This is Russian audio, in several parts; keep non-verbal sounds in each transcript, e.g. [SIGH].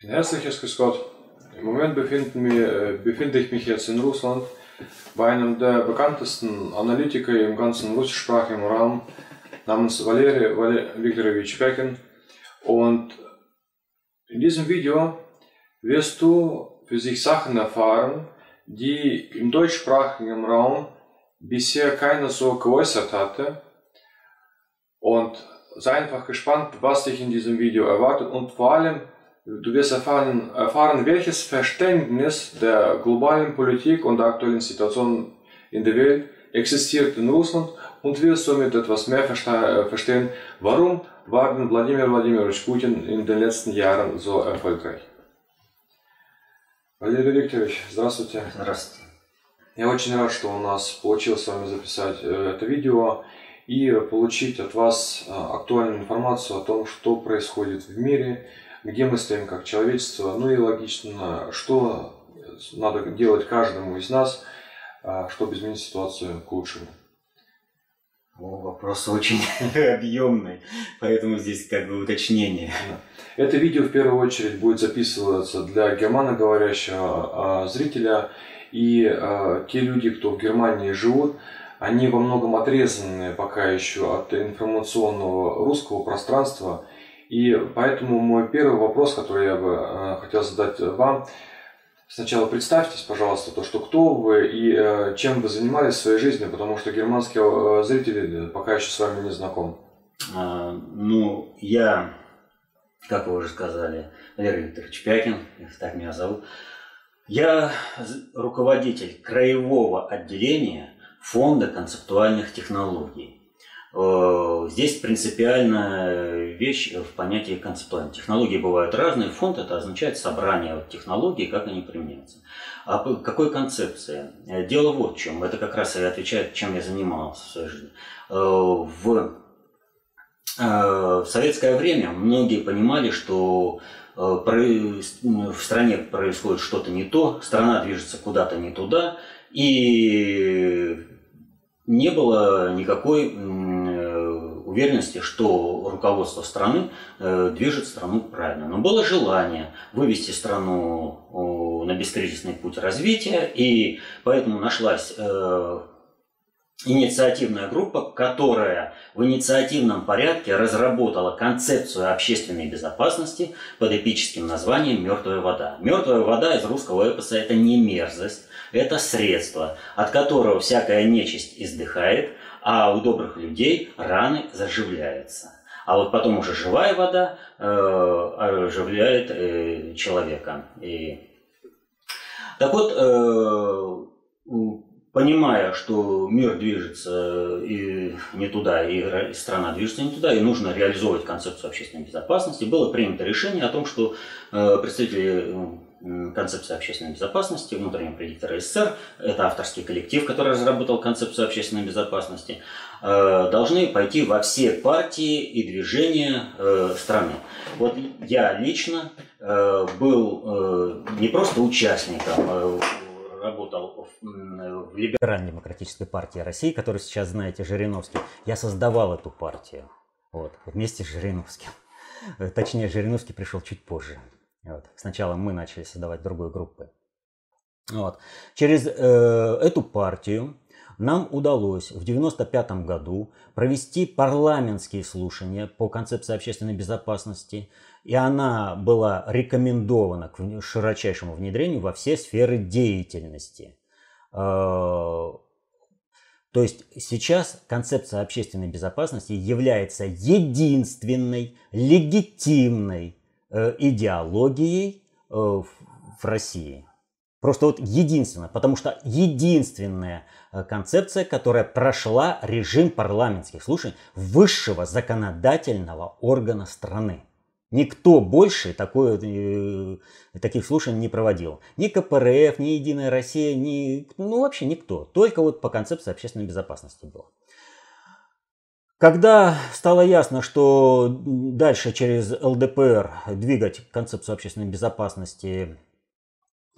Ein herzliches Grüß Gott. Im Moment wir, äh, befinde ich mich jetzt in Russland bei einem der bekanntesten Analytiker im ganzen russischsprachigen Raum namens Valery Viktorovich Pekin. Und in diesem Video wirst du für sich Sachen erfahren, die im deutschsprachigen Raum bisher keiner so geäußert hatte. Und sei einfach gespannt, was dich in diesem Video erwartet und vor allem, Du wirst erfahren, erfahren, welches Verständnis der globalen Politik und der aktuellen Situation in der Welt existiert in Russland und wirst somit etwas mehr verstehen, warum war denn Wladimir Wladimirovich Putin in den letzten Jahren so erfolgreich. Валерий Викторович, здравствуйте. Здравствуйте. Я очень рад, что у нас получилось с вами записать это видео и получить от вас актуальную информацию о том, что происходит в мире, где мы стоим как человечество, ну и логично, что надо делать каждому из нас, а, чтобы изменить ситуацию к лучшему. О, вопрос очень [LAUGHS] объемный, поэтому здесь как бы уточнение. Это видео в первую очередь будет записываться для германоговорящего а, зрителя, и а, те люди, кто в Германии живут, они во многом отрезаны пока еще от информационного русского пространства – и поэтому мой первый вопрос, который я бы э, хотел задать э, вам, сначала представьтесь, пожалуйста, то, что кто вы и э, чем вы занимались в своей жизни, потому что германские зрители пока еще с вами не знаком. А, ну, я, как вы уже сказали, Валерий Викторович Пякин, так меня зовут. Я руководитель краевого отделения фонда концептуальных технологий. Э, здесь принципиальная вещь в понятии концептуальной. Технологии бывают разные. Фонд – это означает собрание технологий, как они применяются. А какой концепция? Э, дело вот в чем. Это как раз и отвечает, чем я занимался в своей жизни. Э, в советское время многие понимали, что в стране происходит что-то не то, страна движется куда-то не туда, и не было никакой уверенности, что руководство страны э, движет страну правильно. Но было желание вывести страну на бескризисный путь развития, и поэтому нашлась э, инициативная группа, которая в инициативном порядке разработала концепцию общественной безопасности под эпическим названием «Мертвая вода». «Мертвая вода» из русского эпоса – это не мерзость, это средство, от которого всякая нечисть издыхает – а у добрых людей раны заживляются. А вот потом уже живая вода э, оживляет э, человека. И... Так вот, э, понимая, что мир движется э, и не туда, и страна движется не туда, и нужно реализовывать концепцию общественной безопасности, было принято решение о том, что э, представители концепция общественной безопасности, внутреннего предиктора СССР, это авторский коллектив, который разработал концепцию общественной безопасности, э, должны пойти во все партии и движения э, страны. Вот я лично э, был не просто участником, а работал в Либерально-демократической партии России, которую сейчас знаете, Жириновский. Я создавал эту партию вот, вместе с Жириновским. Точнее, Жириновский пришел чуть позже. Вот. Сначала мы начали создавать другой группы. Вот. Через э, эту партию нам удалось в 1995 году провести парламентские слушания по концепции общественной безопасности, и она была рекомендована к широчайшему внедрению во все сферы деятельности. Э, то есть сейчас концепция общественной безопасности является единственной легитимной Э, идеологией э, в России. Просто вот единственное, потому что единственная э, концепция, которая прошла режим парламентских слушаний высшего законодательного органа страны. Никто больше такое, таких слушаний не проводил. Ни КПРФ, ни Единая Россия, ни, ну вообще никто. Только вот по концепции общественной безопасности было. Когда стало ясно, что дальше через ЛДПР двигать концепцию общественной безопасности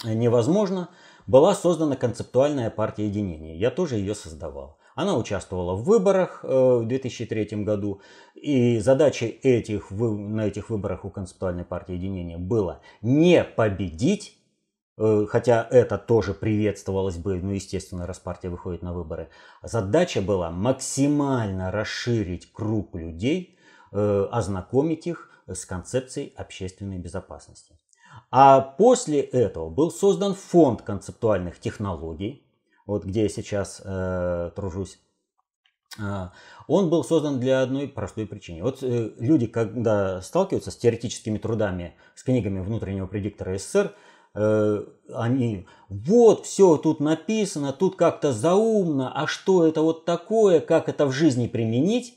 невозможно, была создана концептуальная партия единения. Я тоже ее создавал. Она участвовала в выборах э, в 2003 году, и задачей этих, на этих выборах у концептуальной партии единения было не победить, Э, хотя это тоже приветствовалось бы, ну, естественно, раз партия выходит на выборы. Задача была максимально расширить круг людей, э, ознакомить их с концепцией общественной безопасности. А после этого был создан фонд концептуальных технологий, вот где я сейчас э, тружусь. А, он был создан для одной простой причины. Вот э, люди, когда сталкиваются с теоретическими трудами, с книгами внутреннего предиктора СССР, Э, они, вот все тут написано, тут как-то заумно, а что это вот такое, как это в жизни применить?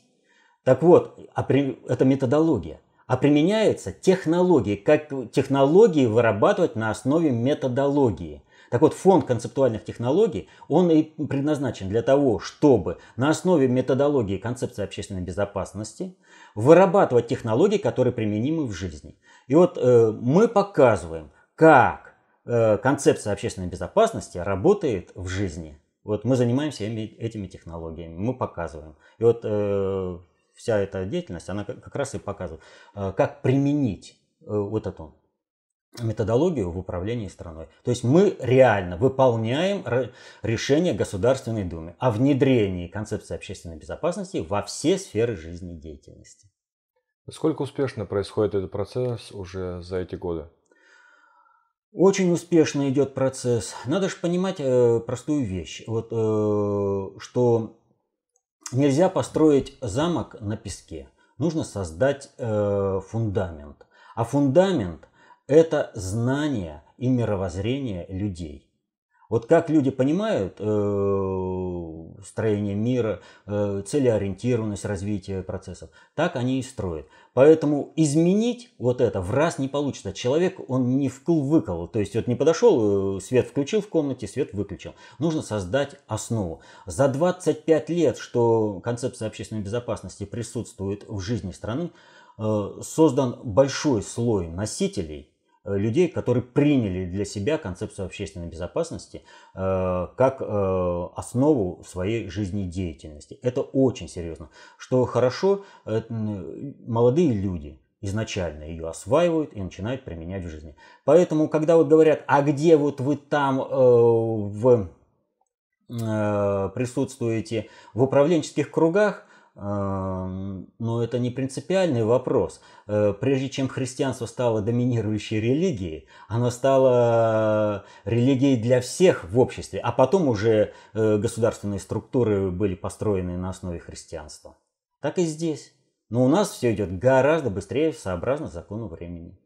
Так вот, а при, это методология. А применяется технологии, как технологии вырабатывать на основе методологии. Так вот, фонд концептуальных технологий, он и предназначен для того, чтобы на основе методологии концепции общественной безопасности вырабатывать технологии, которые применимы в жизни. И вот э, мы показываем, как э, концепция общественной безопасности работает в жизни. Вот мы занимаемся этими технологиями, мы показываем. И вот э, вся эта деятельность, она как раз и показывает, э, как применить вот эту методологию в управлении страной. То есть мы реально выполняем решение Государственной Думы о внедрении концепции общественной безопасности во все сферы жизнедеятельности. Сколько успешно происходит этот процесс уже за эти годы? Очень успешно идет процесс. Надо же понимать э, простую вещь, вот, э, что нельзя построить замок на песке. Нужно создать э, фундамент. А фундамент – это знание и мировоззрение людей. Вот как люди понимают э, строение мира, э, целеориентированность развития процессов, так они и строят. Поэтому изменить вот это в раз не получится. Человек, он не вкл-выкол. То есть вот не подошел, э, свет включил в комнате, свет выключил. Нужно создать основу. За 25 лет, что концепция общественной безопасности присутствует в жизни страны, э, создан большой слой носителей, Э, людей, которые приняли для себя концепцию общественной безопасности э, как э, основу своей жизнедеятельности. Это очень серьезно. Что хорошо, молодые люди изначально ее осваивают и начинают применять в жизни. Поэтому, когда вот говорят, а где вот вы там в присутствуете в управленческих кругах, но это не принципиальный вопрос. Э, прежде чем христианство стало доминирующей религией, оно стало э, религией для всех в обществе, а потом уже э, государственные структуры были построены на основе христианства. Так и здесь. Но у нас все идет гораздо быстрее, сообразно закону времени.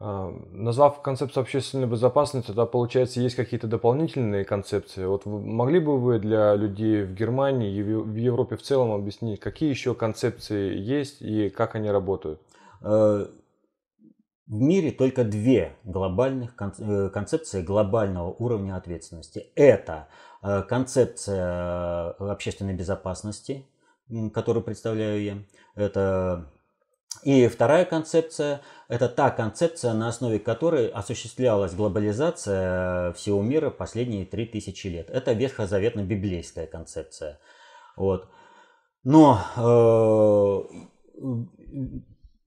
Назвав концепцию общественной безопасности, тогда, получается, есть какие-то дополнительные концепции. Вот могли бы вы для людей в Германии и в Европе в целом объяснить, какие еще концепции есть и как они работают? Э, в мире только две глобальных э, концепции глобального уровня ответственности. Это э, концепция общественной безопасности, которую представляю я. Это и вторая концепция – это та концепция, на основе которой осуществлялась глобализация э, всего мира последние 3000 лет. Это ветхозаветно-библейская концепция. Вот. Но э,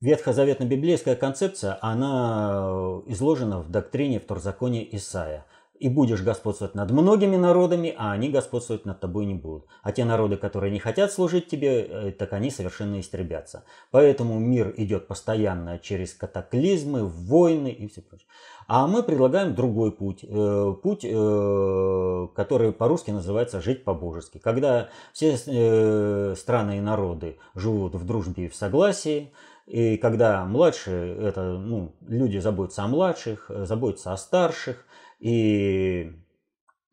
ветхозаветно-библейская концепция, она э, изложена в доктрине в Торзаконе Исаия – и будешь господствовать над многими народами, а они господствовать над тобой не будут. А те народы, которые не хотят служить тебе, э, так они совершенно истребятся. Поэтому мир идет постоянно через катаклизмы, войны и все прочее. А мы предлагаем другой путь, э, путь, э, который по-русски называется «жить по-божески». Когда все страны и народы живут в дружбе и в согласии, и когда младшие, это, ну, люди заботятся о младших, заботятся о старших, и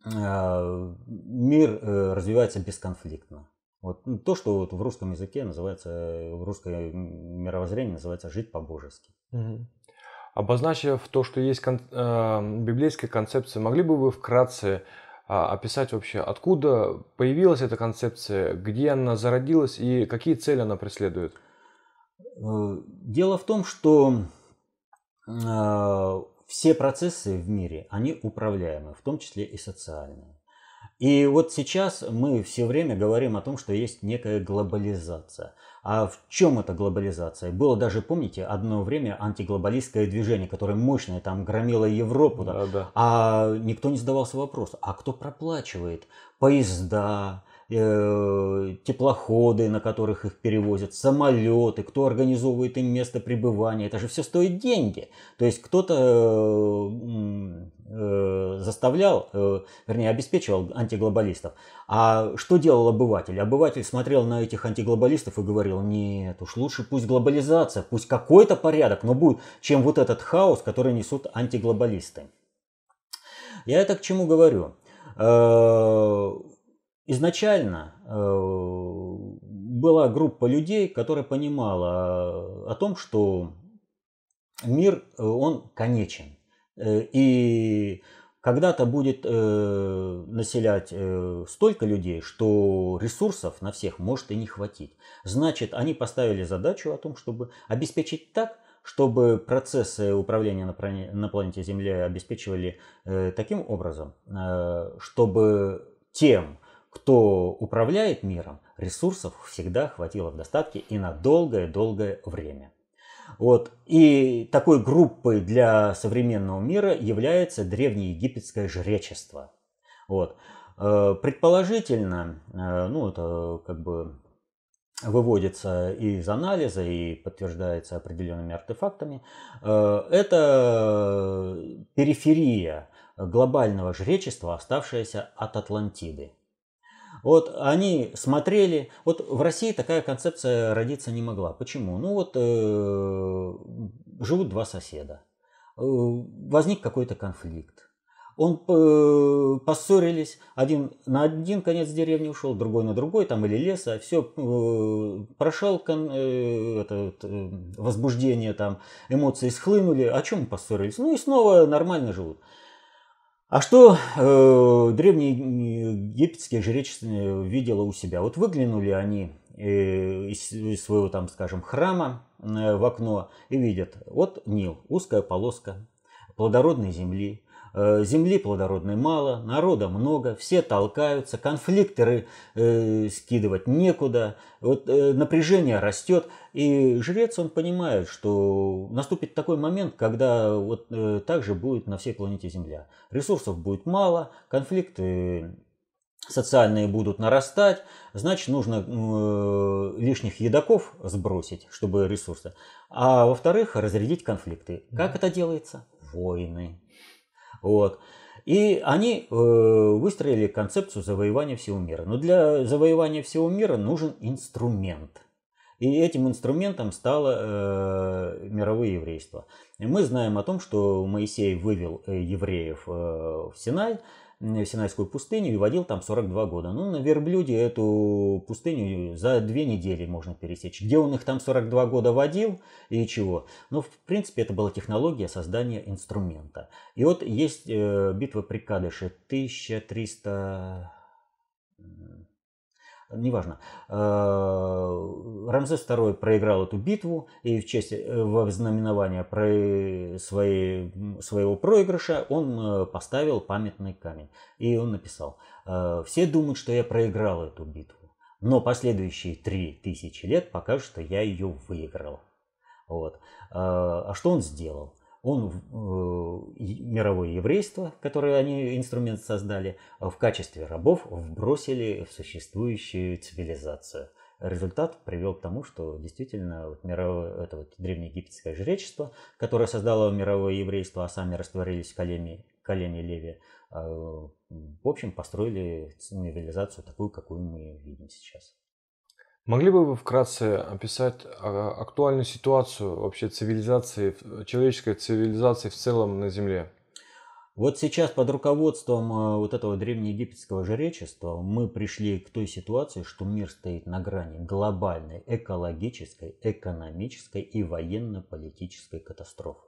а, мир э, развивается бесконфликтно. Вот ну, то, что вот в русском языке называется, в русское мировоззрение называется жить по-божески. Обозначив то, что есть кон- э, а, библейская концепция, могли бы вы вкратце э, описать вообще, откуда появилась эта концепция, где она зародилась и какие цели она преследует? Э, дело в том, что э, все процессы в мире, они управляемы, в том числе и социальные. И вот сейчас мы все время говорим о том, что есть некая глобализация. А в чем эта глобализация? Было даже, помните, одно время антиглобалистское движение, которое мощное там громило Европу. Да, да. А никто не задавался вопросом, а кто проплачивает поезда, Э, теплоходы, на которых их перевозят, самолеты, кто организовывает им место пребывания. Это же все стоит деньги. То есть кто-то э, э, заставлял, вернее, обеспечивал антиглобалистов. А что делал обыватель? Обыватель смотрел на этих антиглобалистов и говорил, нет, уж лучше пусть глобализация, пусть какой-то порядок, но будет, чем вот этот хаос, который несут антиглобалисты. Я это к чему говорю? Изначально э, была группа людей, которая понимала э, о том, что мир, э, он конечен. И когда-то будет э, населять э, столько людей, что ресурсов на всех может и не хватить. Значит, они поставили задачу о том, чтобы обеспечить так, чтобы процессы управления на, планете, на планете Земля обеспечивали э, таким образом, э, чтобы тем, кто управляет миром, ресурсов всегда хватило в достатке и на долгое-долгое время. Вот. И такой группой для современного мира является древнеегипетское жречество. Вот. Э, предположительно, э, ну это как бы выводится из анализа и подтверждается определенными артефактами, э, это периферия глобального жречества, оставшаяся от Атлантиды. Вот они смотрели, вот в России такая концепция родиться не могла. Почему? Ну вот э, живут два соседа, э, возник какой-то конфликт. Он э, поссорились, один на один конец деревни ушел, другой на другой, там или леса, все прошел кон, это, возбуждение, там эмоции схлынули, о чем поссорились, ну и снова нормально живут. А что э, древние э, египетские жречества видела у себя? Вот выглянули они э, из, своего, там, скажем, храма э, в окно и видят, вот Нил, узкая полоска плодородной земли, Э, земли плодородной мало, народа много, все толкаются, конфликторы э, скидывать некуда, вот, э, напряжение растет. И жрец, он понимает, что наступит такой момент, когда вот э, так же будет на всей планете Земля. Ресурсов будет мало, конфликты социальные будут нарастать, значит нужно э, лишних едоков сбросить, чтобы ресурсы. А во-вторых, разрядить конфликты. Как mm это делается? Войны. Вот. И они э, выстроили концепцию завоевания всего мира. Но для завоевания всего мира нужен инструмент. И этим инструментом стало э, мировое еврейство. И мы знаем о том, что Моисей вывел э, евреев э, в Синай, в Синайскую пустыню и водил там 42 года. Ну, на верблюде эту пустыню за две недели можно пересечь. Где он их там 42 года водил и чего? Ну, в принципе, это была технология создания инструмента. И вот есть э, битва при Кадыше 1300 неважно. Э, Рамзес II проиграл эту битву, и в честь э, во знаменование про своей, своего проигрыша он э, поставил памятный камень. И он написал, все думают, что я проиграл эту битву, но последующие три тысячи лет покажут, что я ее выиграл. Вот. А что он сделал? он э, мировое еврейство, которое они инструмент создали, э, в качестве рабов вбросили в существующую цивилизацию. Результат привел к тому, что действительно вот мировое, это вот древнеегипетское жречество, которое создало мировое еврейство, а сами растворились в колене, колене Леви, э, в общем, построили цивилизацию такую, какую мы видим сейчас. Могли бы вы вкратце описать а, актуальную ситуацию вообще цивилизации, человеческой цивилизации в целом на Земле? Вот сейчас под руководством а, вот этого древнеегипетского жречества мы пришли к той ситуации, что мир стоит на грани глобальной экологической, экономической и военно-политической катастрофы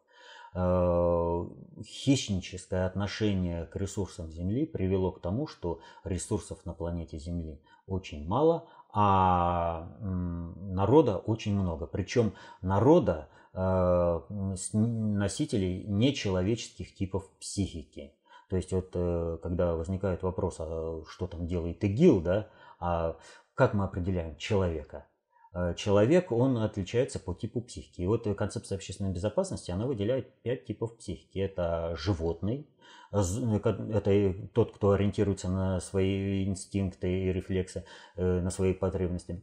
а, хищническое отношение к ресурсам Земли привело к тому, что ресурсов на планете Земли очень мало, а народа очень много. Причем народа а, носителей нечеловеческих типов психики. То есть вот э, когда возникает вопрос, а что там делает ИГИЛ, да, а как мы определяем человека? А, человек, он отличается по типу психики. И вот концепция общественной безопасности, она выделяет пять типов психики. Это животный, Э, это тот, кто ориентируется на свои инстинкты и рефлексы, э, на свои потребности.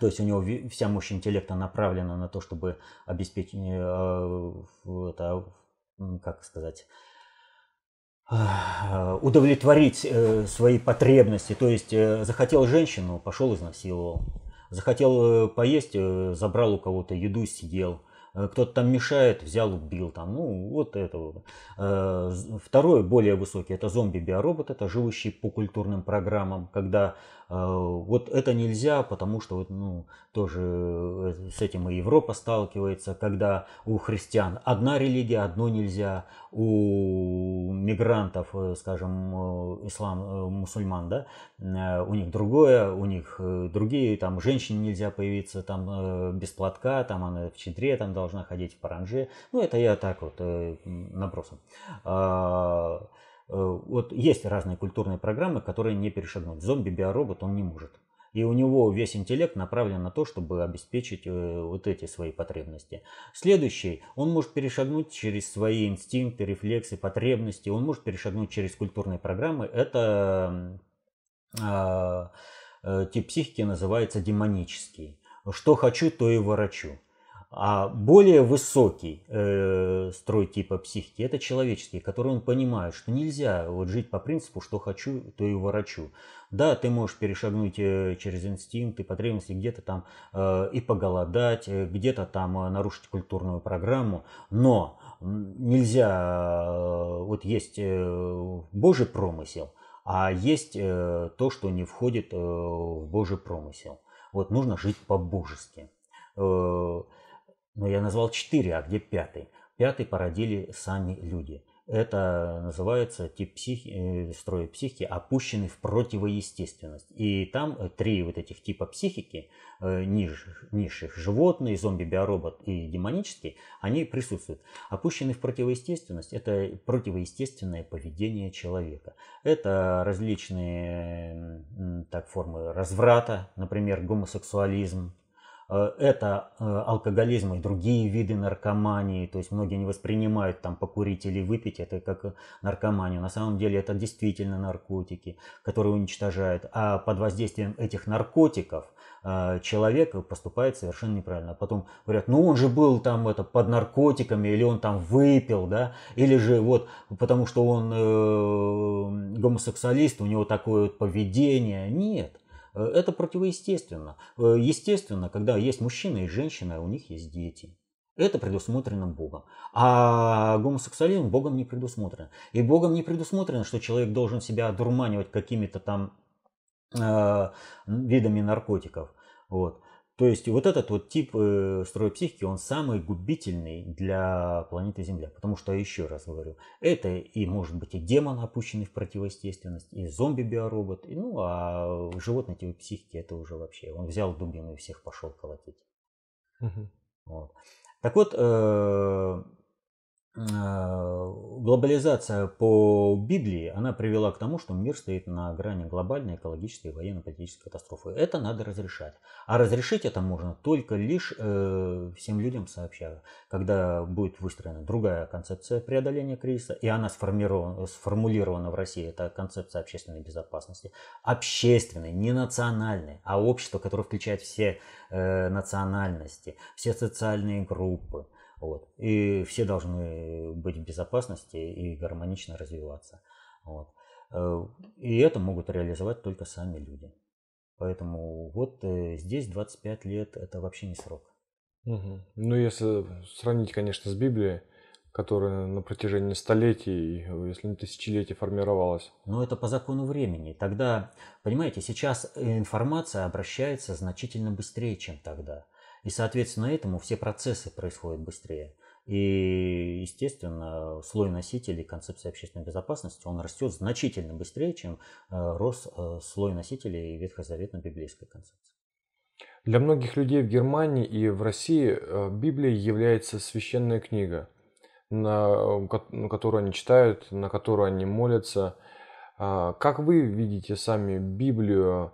То есть у него вся мощь интеллекта направлена на то, чтобы обеспечить, э, это, как сказать, удовлетворить свои потребности. То есть захотел женщину, пошел изнасиловал. Захотел поесть, забрал у кого-то еду, съел. Э, кто-то там мешает, взял, убил, там, ну, вот это вот. Э, Второе, более высокий, это зомби-биоробот, это живущий по культурным программам, когда Э, вот это нельзя, потому что вот ну, тоже э, с этим и Европа сталкивается, когда у христиан одна религия, одно нельзя, у мигрантов, э, скажем, ислам, мусульман, да, у них другое, у них другие, там, женщине нельзя появиться, там, без платка, там, она в чедре, там, должна ходить в паранже, ну, это я так вот набросом. А, Э, вот есть разные культурные программы, которые не перешагнут. Зомби-биоробот он не может. И у него весь интеллект направлен на то, чтобы обеспечить э, вот эти свои потребности. Следующий, он может перешагнуть через свои инстинкты, рефлексы, потребности, он может перешагнуть через культурные программы. Это а, э, тип психики называется демонический. Что хочу, то и ворочу. А более высокий э, строй типа психики – это человеческий, который он понимает, что нельзя вот жить по принципу «что хочу, то и ворочу». Да, ты можешь перешагнуть э, через инстинкты, потребности где-то там э, и поголодать, э, где-то там э, нарушить культурную программу, но нельзя, э, вот есть э, Божий промысел, а есть э, то, что не входит э, в Божий промысел. Вот нужно жить по-божески. Э, но я назвал четыре, а где пятый? Пятый породили сами люди. Это называется тип психи, э, строя психики, опущенный в противоестественность. И там э, три вот этих типа психики, э, низших, низших животные, зомби, биоробот и демонический, они присутствуют. Опущенный в противоестественность – это противоестественное поведение человека. Это различные так, формы разврата, например, гомосексуализм, Э, это э, алкоголизм и другие виды наркомании, то есть многие не воспринимают там покурить или выпить это как э, наркоманию. На самом деле это действительно наркотики, которые уничтожают. А под воздействием этих наркотиков человек поступает совершенно неправильно. А потом говорят, ну он же был там это под наркотиками, или он там выпил, да, или же вот потому что он э, гомосексуалист, у него такое вот поведение. Нет, Э, это противоестественно. Э, естественно, когда есть мужчина и женщина, у них есть дети. Это предусмотрено Богом. А гомосексуализм Богом не предусмотрен. И Богом не предусмотрено, что человек должен себя одурманивать какими-то там э, видами наркотиков. Вот. То есть вот этот вот тип э, строя психики, он самый губительный для планеты Земля. Потому что, еще раз говорю, это и может быть и демон, опущенный в противоестественность, и зомби-биоробот. И, ну, а животные тип психики это уже вообще. Он взял дубину и всех пошел колотить. Угу. Вот. Так вот, э, э глобализация по Библии, она привела к тому, что мир стоит на грани глобальной экологической и военно-политической катастрофы. Это надо разрешать. А разрешить это можно только лишь э, всем людям сообща, когда будет выстроена другая концепция преодоления кризиса, и она сформирована, сформулирована в России, это концепция общественной безопасности. Общественной, не национальной, а общество, которое включает все э, национальности, все социальные группы, вот. И все должны быть в безопасности и гармонично развиваться. Вот. Э, и это могут реализовать только сами люди. Поэтому вот э, здесь 25 лет – это вообще не срок. Угу. Ну, если сравнить, конечно, с Библией, которая на протяжении столетий, если не тысячелетий формировалась. Но это по закону времени. Тогда, понимаете, сейчас информация обращается значительно быстрее, чем тогда. И, соответственно, этому все процессы происходят быстрее. И, естественно, слой носителей концепции общественной безопасности, он растет значительно быстрее, чем э, рос э, слой носителей ветхозаветно-библейской концепции. Для многих людей в Германии и в России э, Библия является священная книга, на которую они читают, на которую они молятся. А, как вы видите сами Библию,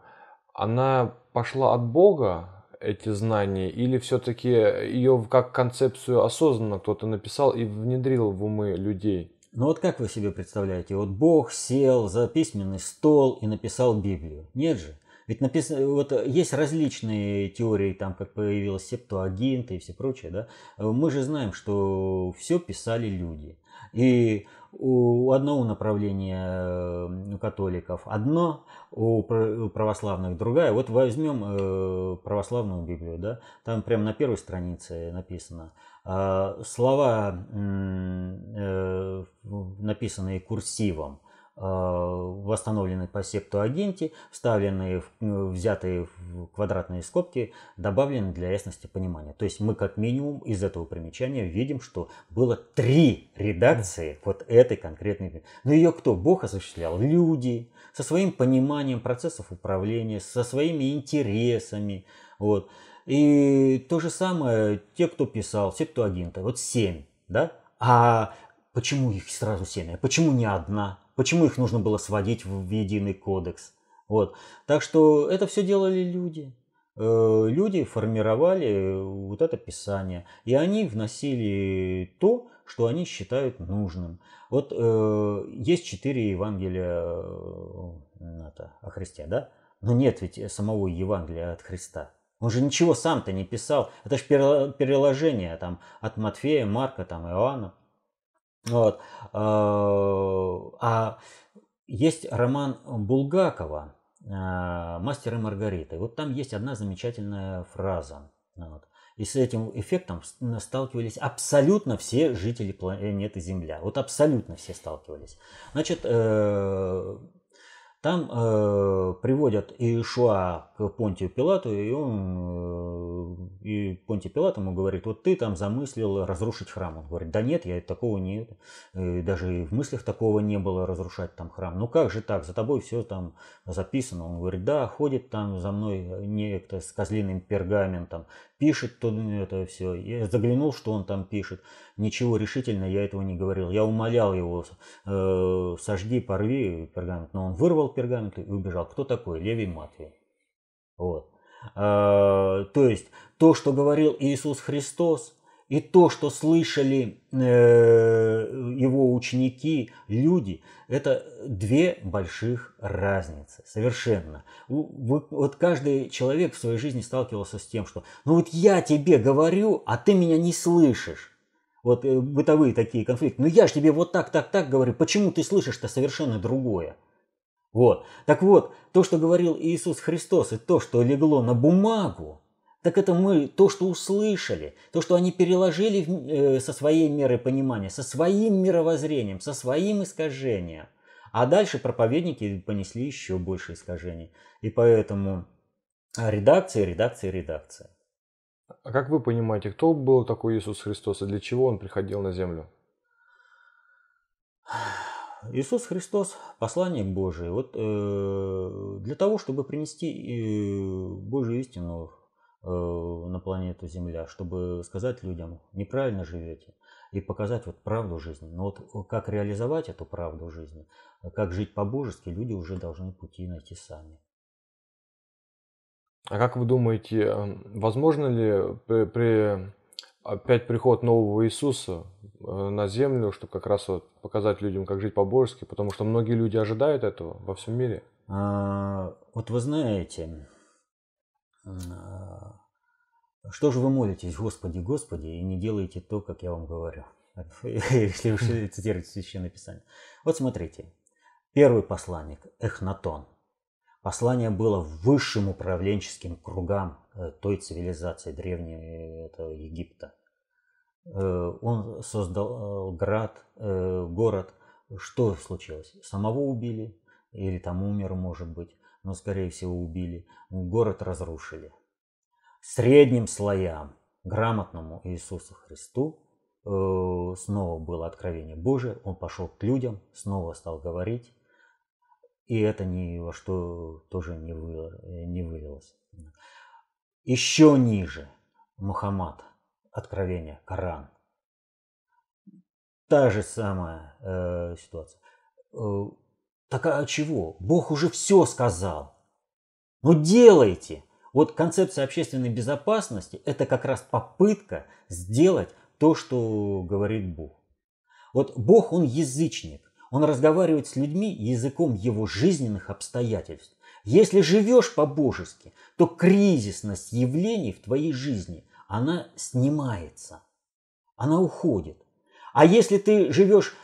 она пошла от Бога, эти знания, или все-таки ее как концепцию осознанно кто-то написал и внедрил в умы людей? Ну вот как вы себе представляете, вот Бог сел за письменный стол и написал Библию? Нет же. Ведь написано, вот есть различные теории, там как появилась септуагинта и все прочее, да. Э, мы же знаем, что все писали люди. И у одного направления э, у католиков одно, у православных другая. Вот возьмем э, православную Библию, да, там прямо на первой странице написано. Э, слова, написанные курсивом, Э, восстановлены по септу агенте, вставленные, э, взятые в квадратные скобки, добавлены для ясности понимания. То есть мы как минимум из этого примечания видим, что было три редакции вот этой конкретной. Но ее кто? Бог осуществлял? Люди со своим пониманием процессов управления, со своими интересами. Вот. И то же самое те, кто писал септу агента. Вот семь, да? А почему их сразу семь? А почему не одна? Почему их нужно было сводить в единый кодекс? Вот. Так что это все делали люди. Э, люди формировали вот это писание, и они вносили то, что они считают нужным. Вот э, есть четыре Евангелия э, это, о Христе, да? Но нет ведь самого Евангелия от Христа. Он же ничего сам-то не писал. Это же переложение там, от Матфея, Марка, там, Иоанна. Вот. А, а есть роман Булгакова э, «Мастер и Маргарита». И вот там есть одна замечательная фраза. Вот. И с этим эффектом сталкивались абсолютно все жители планеты Земля. Вот абсолютно все сталкивались. Значит, э, там э, приводят Иешуа к Понтию Пилату, и он э, и Понтий Пилат ему говорит, вот ты там замыслил разрушить храм. Он говорит, да нет, я такого не, и э, даже и в мыслях такого не было разрушать там храм. Ну как же так, за тобой все там записано. Он говорит, да, ходит там за мной некто с козлиным пергаментом, пишет то это все. Я заглянул, что он там пишет. Ничего решительно я этого не говорил. Я умолял его, э, сожги, порви пергамент. Но он вырвал пергамент и убежал. Кто такой? Левий Матвей. Вот. Э, то есть, то, что говорил Иисус Христос, и то, что слышали э, его ученики, люди, это две больших разницы, совершенно. Вот, вот каждый человек в своей жизни сталкивался с тем, что «ну вот я тебе говорю, а ты меня не слышишь». Вот э, бытовые такие конфликты. «Ну я же тебе вот так, так, так говорю, почему ты слышишь-то совершенно другое?» Вот. Так вот, то, что говорил Иисус Христос, и то, что легло на бумагу, так это мы то, что услышали, то, что они переложили в, э, со своей меры понимания, со своим мировоззрением, со своим искажением. А дальше проповедники понесли еще больше искажений. И поэтому а, редакция, редакция, редакция. А как вы понимаете, кто был такой Иисус Христос и для чего он приходил на землю? Иисус Христос – посланник Божий. Вот э, для того, чтобы принести э, Божью истину Э, на планету Земля, чтобы сказать людям, неправильно живете, и показать вот правду жизни. Но вот э, как реализовать эту правду жизни, э, как жить по-божески, люди уже должны пути найти сами. А как вы думаете, возможно ли при, при опять приход нового Иисуса на землю, чтобы как раз вот показать людям, как жить по-божески, потому что многие люди ожидают этого во всем мире? А, вот вы знаете, Э, что же вы молитесь, Господи, Господи, и не делаете то, как я вам говорю? [LAUGHS] Если уж [LAUGHS] цитировать Священное Писание. Вот смотрите. Первый посланник, Эхнатон. Послание было высшим управленческим кругам э, той цивилизации древнего э, Египта. Он создал град, город. Что случилось? Самого убили? Или там умер, может быть? но, скорее всего, убили, город разрушили. Средним слоям, грамотному Иисусу Христу, э, снова было откровение Божие, он пошел к людям, снова стал говорить, и это ни во что тоже не, вы, не вывелось. Еще ниже Мухаммад, откровение, Коран. Та же самая э, ситуация. Э, так а чего? Бог уже все сказал. Ну делайте! Вот концепция общественной безопасности – это как раз попытка сделать то, что говорит Бог. Вот Бог, он язычник. Он разговаривает с людьми языком его жизненных обстоятельств. Если живешь по-божески, то кризисность явлений в твоей жизни, она снимается, она уходит. А если ты живешь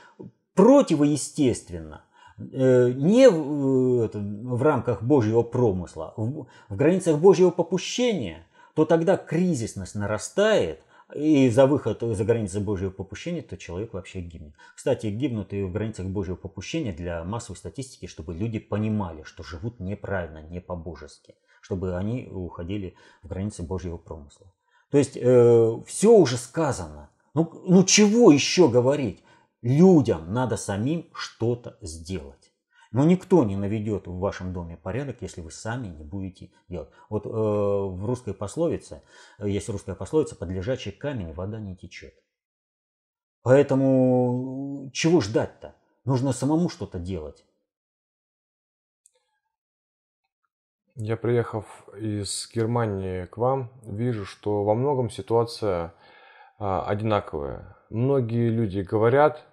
противоестественно, Э, не в, э, это, в рамках Божьего промысла, в, в границах Божьего попущения, то тогда кризисность нарастает, и за выход за границы Божьего попущения, то человек вообще гибнет. Кстати, гибнут и в границах Божьего попущения для массовой статистики, чтобы люди понимали, что живут неправильно, не по-божески, чтобы они уходили в границы Божьего промысла. То есть э, все уже сказано. Ну, ну чего еще говорить? Людям надо самим что-то сделать. Но никто не наведет в вашем доме порядок, если вы сами не будете делать. Вот э, в русской пословице, э, есть русская пословица, под лежачий камень вода не течет. Поэтому э, чего ждать-то? Нужно самому что-то делать. Я, приехав из Германии к вам, вижу, что во многом ситуация а, одинаковая. Многие люди говорят,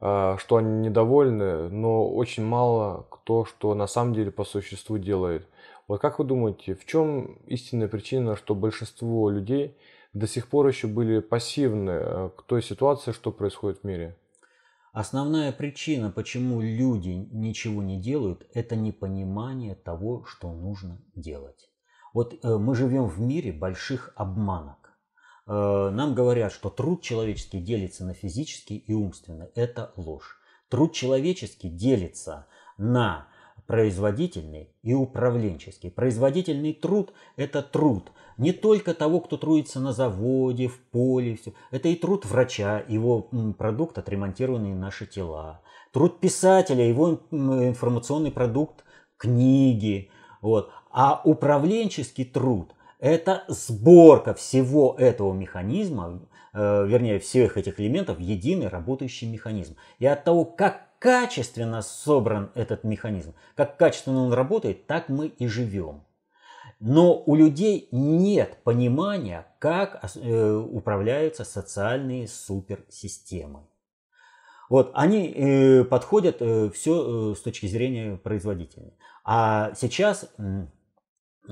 а, что они недовольны, но очень мало кто, что на самом деле по существу делает. Вот как вы думаете, в чем истинная причина, что большинство людей до сих пор еще были пассивны а, к той ситуации, что происходит в мире? Основная причина, почему люди ничего не делают, это непонимание того, что нужно делать. Вот э, мы живем в мире больших обманов. Э, нам говорят, что труд человеческий делится на физический и умственный. Это ложь. Труд человеческий делится на производительный и управленческий. Производительный труд – это труд не только того, кто трудится на заводе, в поле. Все. Это и труд врача, его продукт – отремонтированные наши тела. Труд писателя, его информационный продукт – книги. Вот. А управленческий труд – это сборка всего этого механизма, э, вернее, всех этих элементов в единый работающий механизм. И от того, как качественно собран этот механизм, как качественно он работает, так мы и живем. Но у людей нет понимания, как э, управляются социальные суперсистемы. Вот, они э, подходят э, все э, с точки зрения производителя. А сейчас... Э,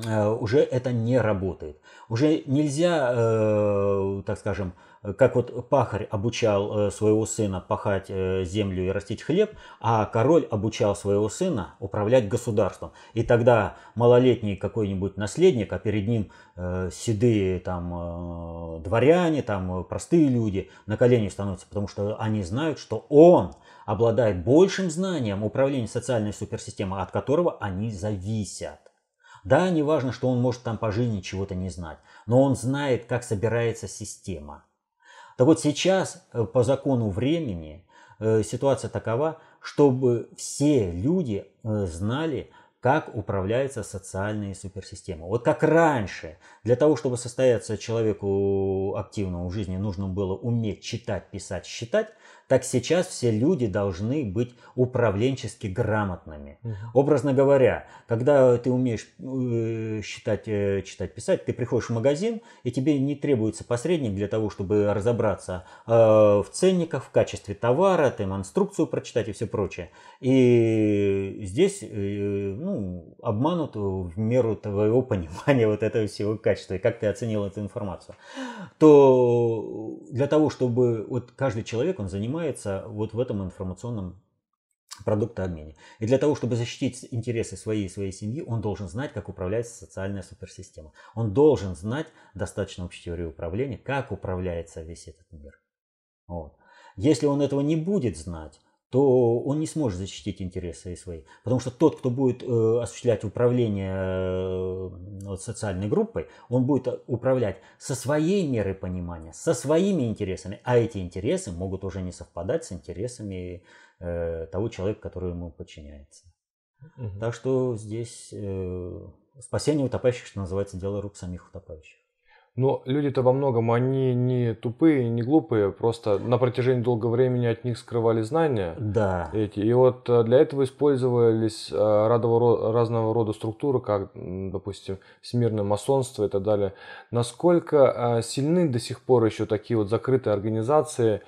Э, уже это не работает. Уже нельзя, э, так скажем, как вот пахарь обучал э, своего сына пахать землю и растить хлеб, а король обучал своего сына управлять государством. И тогда малолетний какой-нибудь наследник, а перед ним седые там дворяне, там простые люди на колени становятся, потому что они знают, что он обладает большим знанием управления социальной суперсистемой, от которого они зависят. Да, не важно, что он может там по жизни чего-то не знать, но он знает, как собирается система. Так вот сейчас э, по закону времени э, ситуация такова, чтобы все люди э, знали, как управляются социальные суперсистемы. Вот как раньше, для того, чтобы состояться человеку активному в жизни, нужно было уметь читать, писать, считать, так сейчас все люди должны быть управленчески грамотными. Угу. Образно говоря, когда ты умеешь э, считать, э, читать, писать, ты приходишь в магазин, и тебе не требуется посредник для того, чтобы разобраться э, в ценниках, в качестве товара, там инструкцию прочитать и все прочее. И здесь ну, обманут в меру твоего понимания вот этого всего качества и как ты оценил эту информацию. То для того, чтобы вот каждый человек, он занимается занимается вот в этом информационном продуктообмене. И для того, чтобы защитить интересы своей и своей семьи, он должен знать, как управляется социальная суперсистема. Он должен знать достаточно общей теории управления, как управляется весь этот мир. Вот. Если он этого не будет знать, то он не сможет защитить интересы свои. Потому что тот, кто будет э, осуществлять управление э, вот, социальной группой, он будет э, управлять со своей мерой понимания, со своими интересами. А эти интересы могут уже не совпадать с интересами э, того человека, который ему подчиняется. Угу. Так что здесь э, спасение утопающих, что называется, дело рук самих утопающих. Но люди-то во многом, они не тупые, не глупые, просто на протяжении долгого времени от них скрывали знания. Да. Эти. И вот э, для этого использовались э, разного рода структуры, как, допустим, всемирное масонство и так далее. Насколько э, сильны до сих пор еще такие вот закрытые организации,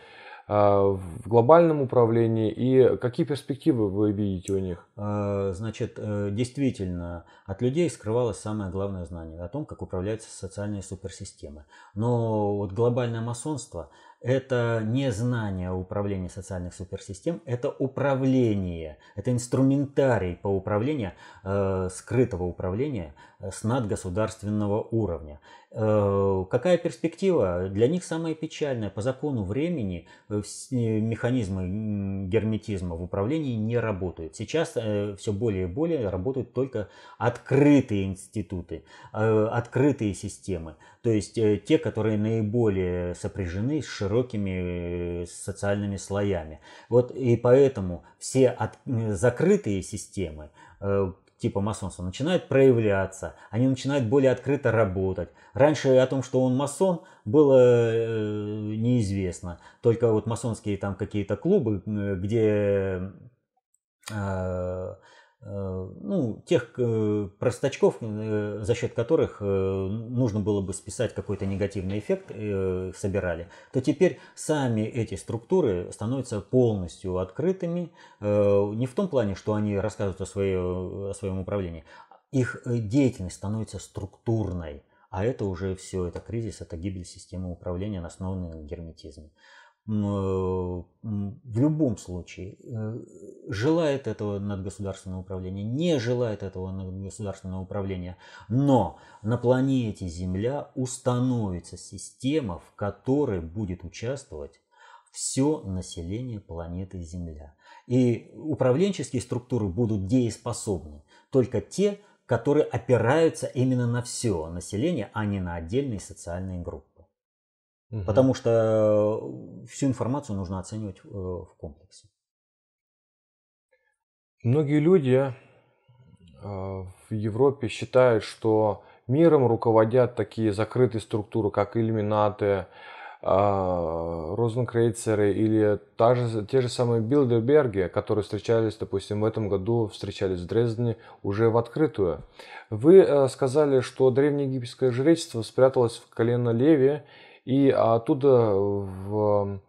Э, в глобальном управлении и какие перспективы вы видите у них? Э, значит, э, действительно, от людей скрывалось самое главное знание о том, как управляются социальные суперсистемы. Но вот глобальное масонство – это не знание управления социальных суперсистем, это управление, это инструментарий по управлению, скрытого управления с надгосударственного уровня. Э, какая перспектива? Для них самое печальное. По закону времени э, э, механизмы герметизма в управлении не работают. Сейчас все более и более работают только открытые институты, открытые системы. То есть те, которые наиболее сопряжены с широкими социальными слоями. Вот и поэтому все от, закрытые системы типа масонства начинают проявляться, они начинают более открыто работать. Раньше о том, что он масон, было э, неизвестно. Только вот масонские там какие-то клубы, где э, ну, тех э, простачков, э, за счет которых э, нужно было бы списать какой-то негативный эффект, собирали, то теперь сами эти структуры становятся полностью открытыми, не в том плане, что они рассказывают о, свое, о своем управлении, их деятельность становится структурной, а это уже все, это кризис, это гибель системы управления, основанной на герметизме в любом случае э, желает этого надгосударственное управление, не желает этого надгосударственного управления, но на планете Земля установится система, в которой будет участвовать все население планеты Земля. И управленческие структуры будут дееспособны только те, которые опираются именно на все население, а не на отдельные социальные группы. Угу. Потому что э, всю информацию нужно оценивать э, в комплексе. Многие люди э, в Европе считают, что миром руководят такие закрытые структуры, как иллюминаты, розенкрейцеры или та же, те же самые билдерберги, которые встречались, допустим, в этом году, встречались в Дрездене уже в открытую. Вы сказали, что древнеегипетское жречество спряталось в колено Леви и оттуда в, эм,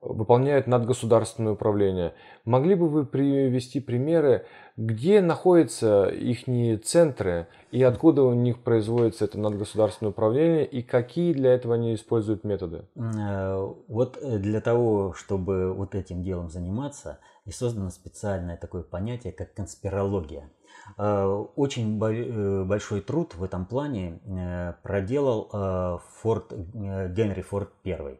выполняют надгосударственное управление. Могли бы вы привести примеры, где находятся их центры и откуда у них производится это надгосударственное управление и какие для этого они используют методы? Э, вот э, для того, чтобы вот этим делом заниматься, и создано специальное такое понятие, как конспирология. Э, очень э, большой труд в этом плане э, проделал Форд, Генри Форд I.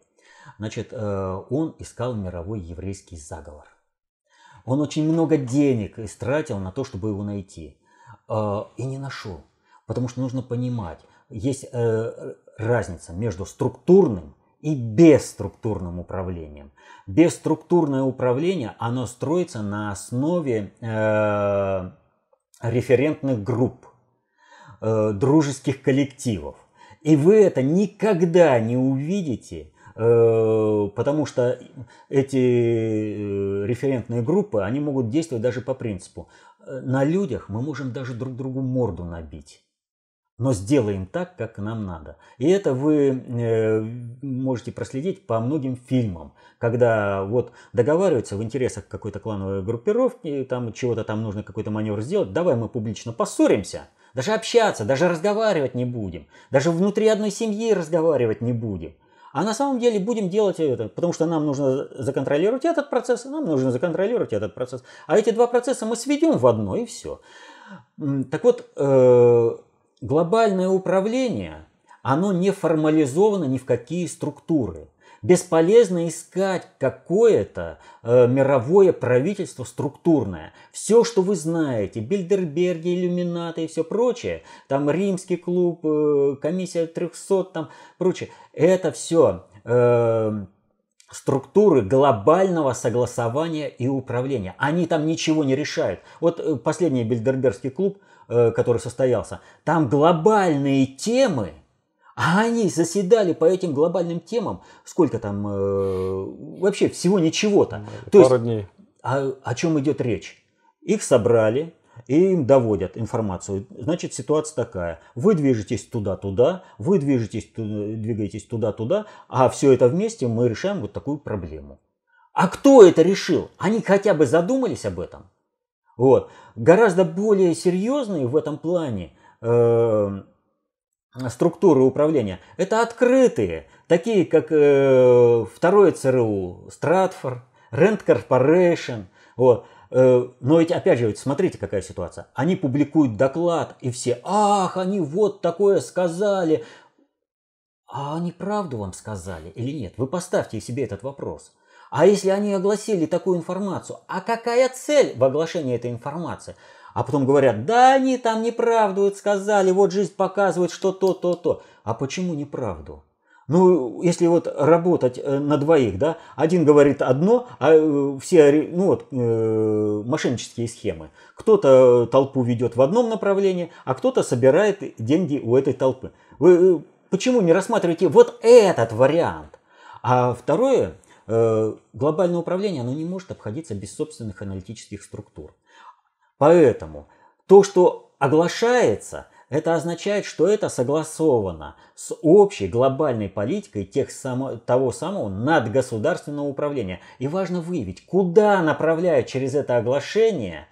Значит, он искал мировой еврейский заговор. Он очень много денег истратил на то, чтобы его найти. И не нашел. Потому что нужно понимать, есть разница между структурным и бесструктурным управлением. Бесструктурное управление, оно строится на основе референтных групп, э, дружеских коллективов. И вы это никогда не увидите, э, потому что эти э, референтные группы, они могут действовать даже по принципу. На людях мы можем даже друг другу морду набить но сделаем так, как нам надо. И это вы э, можете проследить по многим фильмам, когда вот договариваются в интересах какой-то клановой группировки, там чего-то там нужно какой-то маневр сделать, давай мы публично поссоримся, даже общаться, даже разговаривать не будем, даже внутри одной семьи разговаривать не будем. А на самом деле будем делать это, потому что нам нужно законтролировать этот процесс, нам нужно законтролировать этот процесс. А эти два процесса мы сведем в одно и все. Так вот, э, Глобальное управление, оно не формализовано ни в какие структуры. Бесполезно искать какое-то э, мировое правительство структурное. Все, что вы знаете, Бильдерберги, иллюминаты и все прочее, там Римский клуб, э, комиссия 300, там прочее, это все э, структуры глобального согласования и управления. Они там ничего не решают. Вот э, последний Бильдербергский клуб, э, который состоялся, там глобальные темы, а они заседали по этим глобальным темам, сколько там, э, вообще всего ничего-то. Пару То есть, дней. О, о чем идет речь? Их собрали, и им доводят информацию. Значит, ситуация такая. Вы движетесь туда-туда, вы движетесь, двигаетесь туда-туда, а все это вместе мы решаем вот такую проблему. А кто это решил? Они хотя бы задумались об этом? Вот. Гораздо более серьезные в этом плане э, структуры управления – это открытые, такие как э, второе ЦРУ, Стратфорд, Rent Corporation – вот. Э, но ведь, опять же, ведь смотрите, какая ситуация. Они публикуют доклад, и все, ах, они вот такое сказали. А они правду вам сказали или нет? Вы поставьте себе этот вопрос. А если они огласили такую информацию, а какая цель в оглашении этой информации? А потом говорят, да они там неправду сказали, вот жизнь показывает, что то, то, то. А почему неправду? Ну, если вот работать э, на двоих, да, один говорит одно, а э, все, ну вот, э, мошеннические схемы. Кто-то толпу ведет в одном направлении, а кто-то собирает деньги у этой толпы. Вы э, почему не рассматриваете вот этот вариант? А второе, э, глобальное управление, оно не может обходиться без собственных аналитических структур. Поэтому то, что оглашается – это означает, что это согласовано с общей глобальной политикой тех само, того самого надгосударственного управления. И важно выявить, куда направляют через это оглашение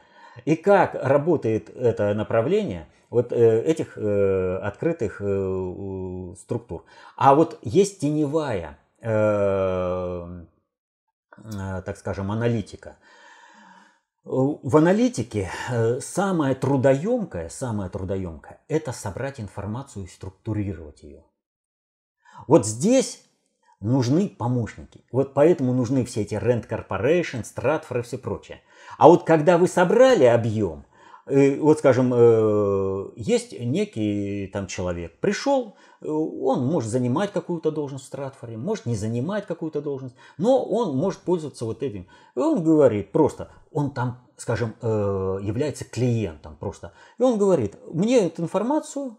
и как работает это направление вот э, этих э, открытых э, структур. А вот есть теневая, э, э, так скажем, аналитика – в аналитике э, самое трудоемкое, самое трудоемкое – это собрать информацию и структурировать ее. Вот здесь нужны помощники. Вот поэтому нужны все эти Rent Corporation, Stratfor и все прочее. А вот когда вы собрали объем, э, вот скажем, э, есть некий там человек, пришел, он может занимать какую-то должность в Стратфорде, может не занимать какую-то должность, но он может пользоваться вот этим. И он говорит просто, он там, скажем, э, является клиентом просто. И он говорит, мне эту информацию э,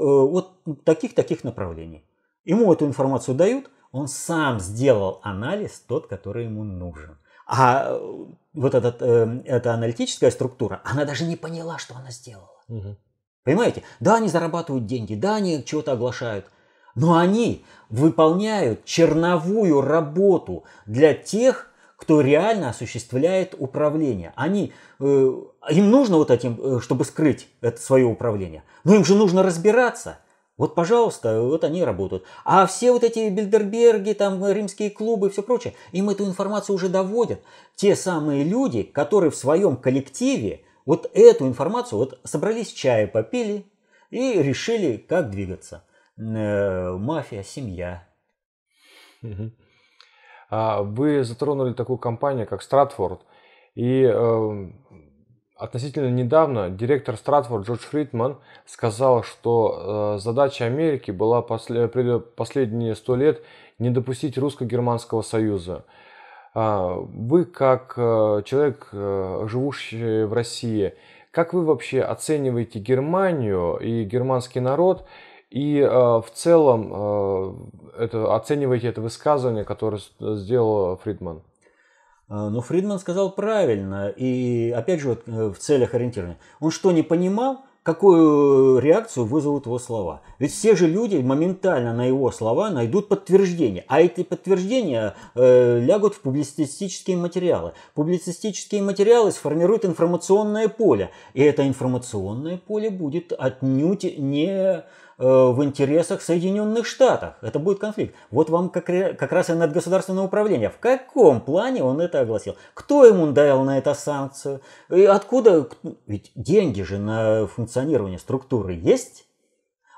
вот таких-таких направлений. Ему эту информацию дают, он сам сделал анализ тот, который ему нужен. А э, вот этот, эта аналитическая структура, она даже не поняла, что она сделала. Угу. Понимаете? Да, они зарабатывают деньги, да, они чего-то оглашают, но они выполняют черновую работу для тех, кто реально осуществляет управление. Они, э, им нужно вот этим, э, чтобы скрыть это свое управление. Но им же нужно разбираться. Вот, пожалуйста, вот они работают. А все вот эти Бильдерберги, там, римские клубы и все прочее, им эту информацию уже доводят. Те самые люди, которые в своем коллективе вот эту информацию, вот собрались чая попили и решили, как двигаться. Э, мафия, семья. А вы затронули такую компанию, как Стратфорд. И э, относительно недавно директор Стратфорд Джордж Фридман сказал, что э, задача Америки была после, последние сто лет не допустить русско-германского союза. А, вы как э, человек, э, живущий в России, как вы вообще оцениваете Германию и германский народ? И э, в целом это, оцениваете это высказывание, которое сделал Фридман? А, ну, Фридман сказал правильно, и опять же вот в целях ориентирования. Он что не понимал, какую э, реакцию вызовут его слова. Ведь все же люди моментально на его слова найдут подтверждение. А эти подтверждения э, лягут в публицистические материалы. Публицистические материалы сформируют информационное поле. И это информационное поле будет отнюдь не Э, в интересах Соединенных Штатов. Это будет конфликт. Вот вам как, как раз и надгосударственное управление. В каком плане он это огласил? Кто ему дал на это санкцию? И откуда? Ну, ведь деньги же на функционирование структуры есть.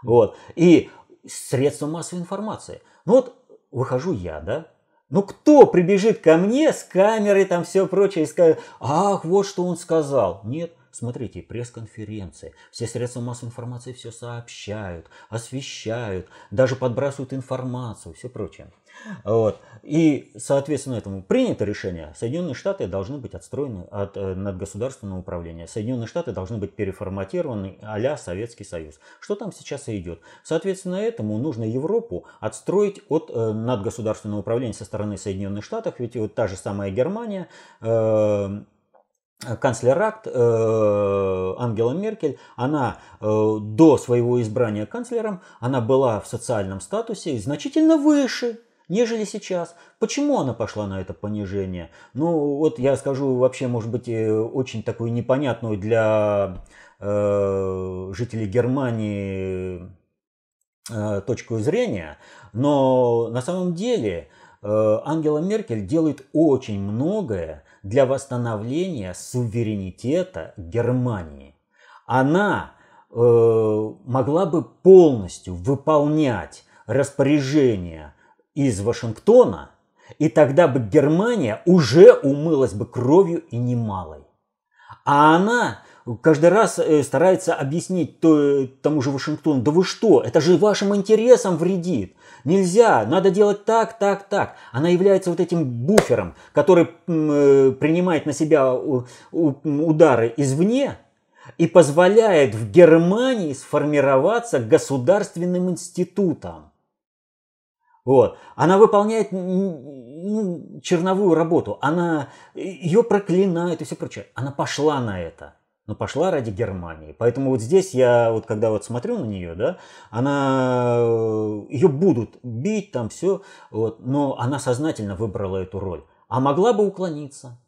Вот. И средства массовой информации. Ну вот выхожу я, да, ну кто прибежит ко мне с камерой там все прочее и скажет, ах, вот что он сказал. Нет, Смотрите, пресс-конференции, все средства массовой информации все сообщают, освещают, даже подбрасывают информацию, все прочее. Вот. И, соответственно, этому принято решение. Соединенные Штаты должны быть отстроены от э, надгосударственного управления. Соединенные Штаты должны быть переформатированы а Советский Союз. Что там сейчас и идет. Соответственно, этому нужно Европу отстроить от э, надгосударственного управления со стороны Соединенных Штатов. Ведь вот та же самая Германия, э, канцлер акт э, Ангела Меркель, она э, до своего избрания канцлером, она была в социальном статусе значительно выше, нежели сейчас. Почему она пошла на это понижение? Ну, вот я скажу вообще, может быть, э, очень такую непонятную для жителей Германии точку зрения, но на самом деле Ангела Меркель делает очень многое для восстановления суверенитета Германии. Она э, могла бы полностью выполнять распоряжения из Вашингтона, и тогда бы Германия уже умылась бы кровью и немалой. А она каждый раз э, старается объяснить э, тому же Вашингтону, да вы что, это же вашим интересам вредит. Нельзя, надо делать так, так, так. Она является вот этим буфером, который э, принимает на себя удары извне и позволяет в Германии сформироваться государственным институтом. Вот. Она выполняет ну, черновую работу, она ее проклинает и все прочее. Она пошла на это но пошла ради Германии. Поэтому вот здесь я, вот когда вот смотрю на нее, да, она, э, ее будут бить, там все, вот, но она сознательно выбрала эту роль. А могла бы уклониться.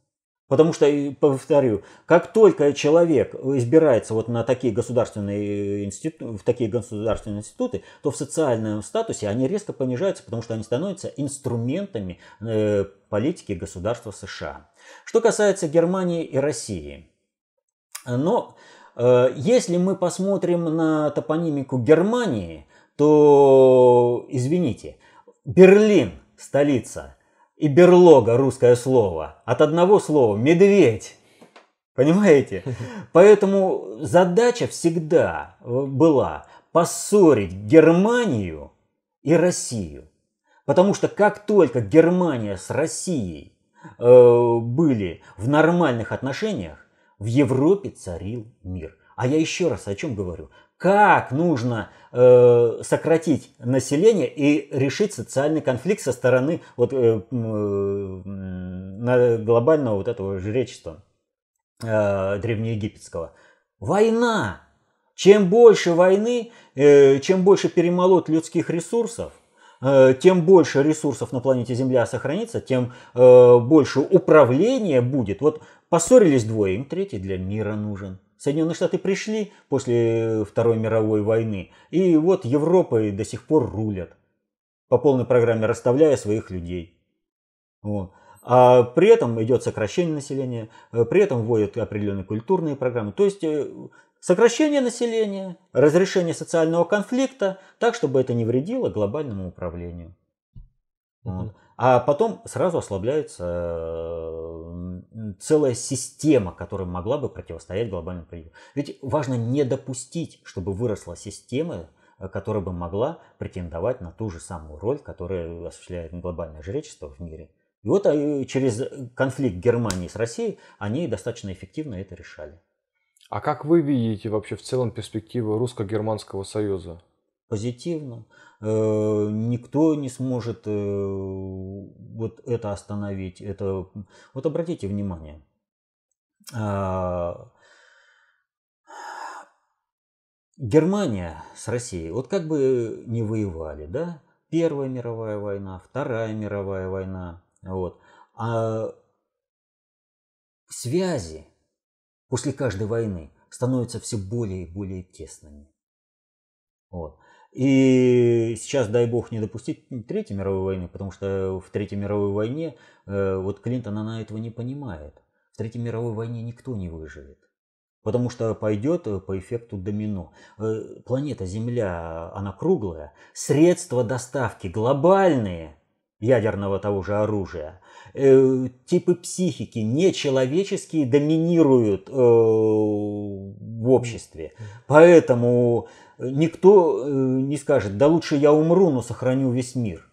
Потому что, повторю, как только человек избирается вот на такие государственные э, институты, в такие государственные институты, то в социальном статусе они резко понижаются, потому что они становятся инструментами э, политики государства США. Что касается Германии и России – но э, если мы посмотрим на топонимику Германии, то, извините, Берлин – столица, и берлога – русское слово. От одного слова – медведь. Понимаете? [LAUGHS] Поэтому задача всегда э, была поссорить Германию и Россию. Потому что как только Германия с Россией э, были в нормальных отношениях, в Европе царил мир. А я еще раз о чем говорю? Как нужно э, сократить население и решить социальный конфликт со стороны вот, э, э, глобального вот этого жречества э, древнеегипетского? Война! Чем больше войны, э, чем больше перемолот людских ресурсов, Э, тем больше ресурсов на планете Земля сохранится, тем э, больше управления будет. Вот поссорились двое, им третий для мира нужен. Соединенные Штаты пришли после э, Второй мировой войны, и вот Европой до сих пор рулят, по полной программе расставляя своих людей. Вот. А при этом идет сокращение населения, при этом вводят определенные культурные программы. То есть сокращение населения, разрешение социального конфликта, так, чтобы это не вредило глобальному управлению. Вот. А потом сразу ослабляется э, целая система, которая могла бы противостоять глобальному правительству. Ведь важно не допустить, чтобы выросла система, э, которая бы могла претендовать на ту же самую роль, которую осуществляет глобальное жречество в мире. И вот э, через конфликт Германии с Россией они достаточно эффективно это решали. А как вы видите вообще в целом перспективы русско-германского союза? Позитивно. Э, никто не сможет э, вот это остановить. Это... Вот обратите внимание. А, Германия с Россией, вот как бы не воевали, да? Первая мировая война, Вторая мировая война, вот. А связи после каждой войны становятся все более и более тесными. Вот. И сейчас, дай бог, не допустить Третьей мировой войны, потому что в Третьей мировой войне, э, вот Клинтон, она этого не понимает. В Третьей мировой войне никто не выживет. Потому что пойдет э, по эффекту домино. Э, планета Земля, она круглая. Средства доставки глобальные ядерного того же оружия, э, типы психики нечеловеческие доминируют э, в обществе. Поэтому никто э, не скажет, да лучше я умру, но сохраню весь мир.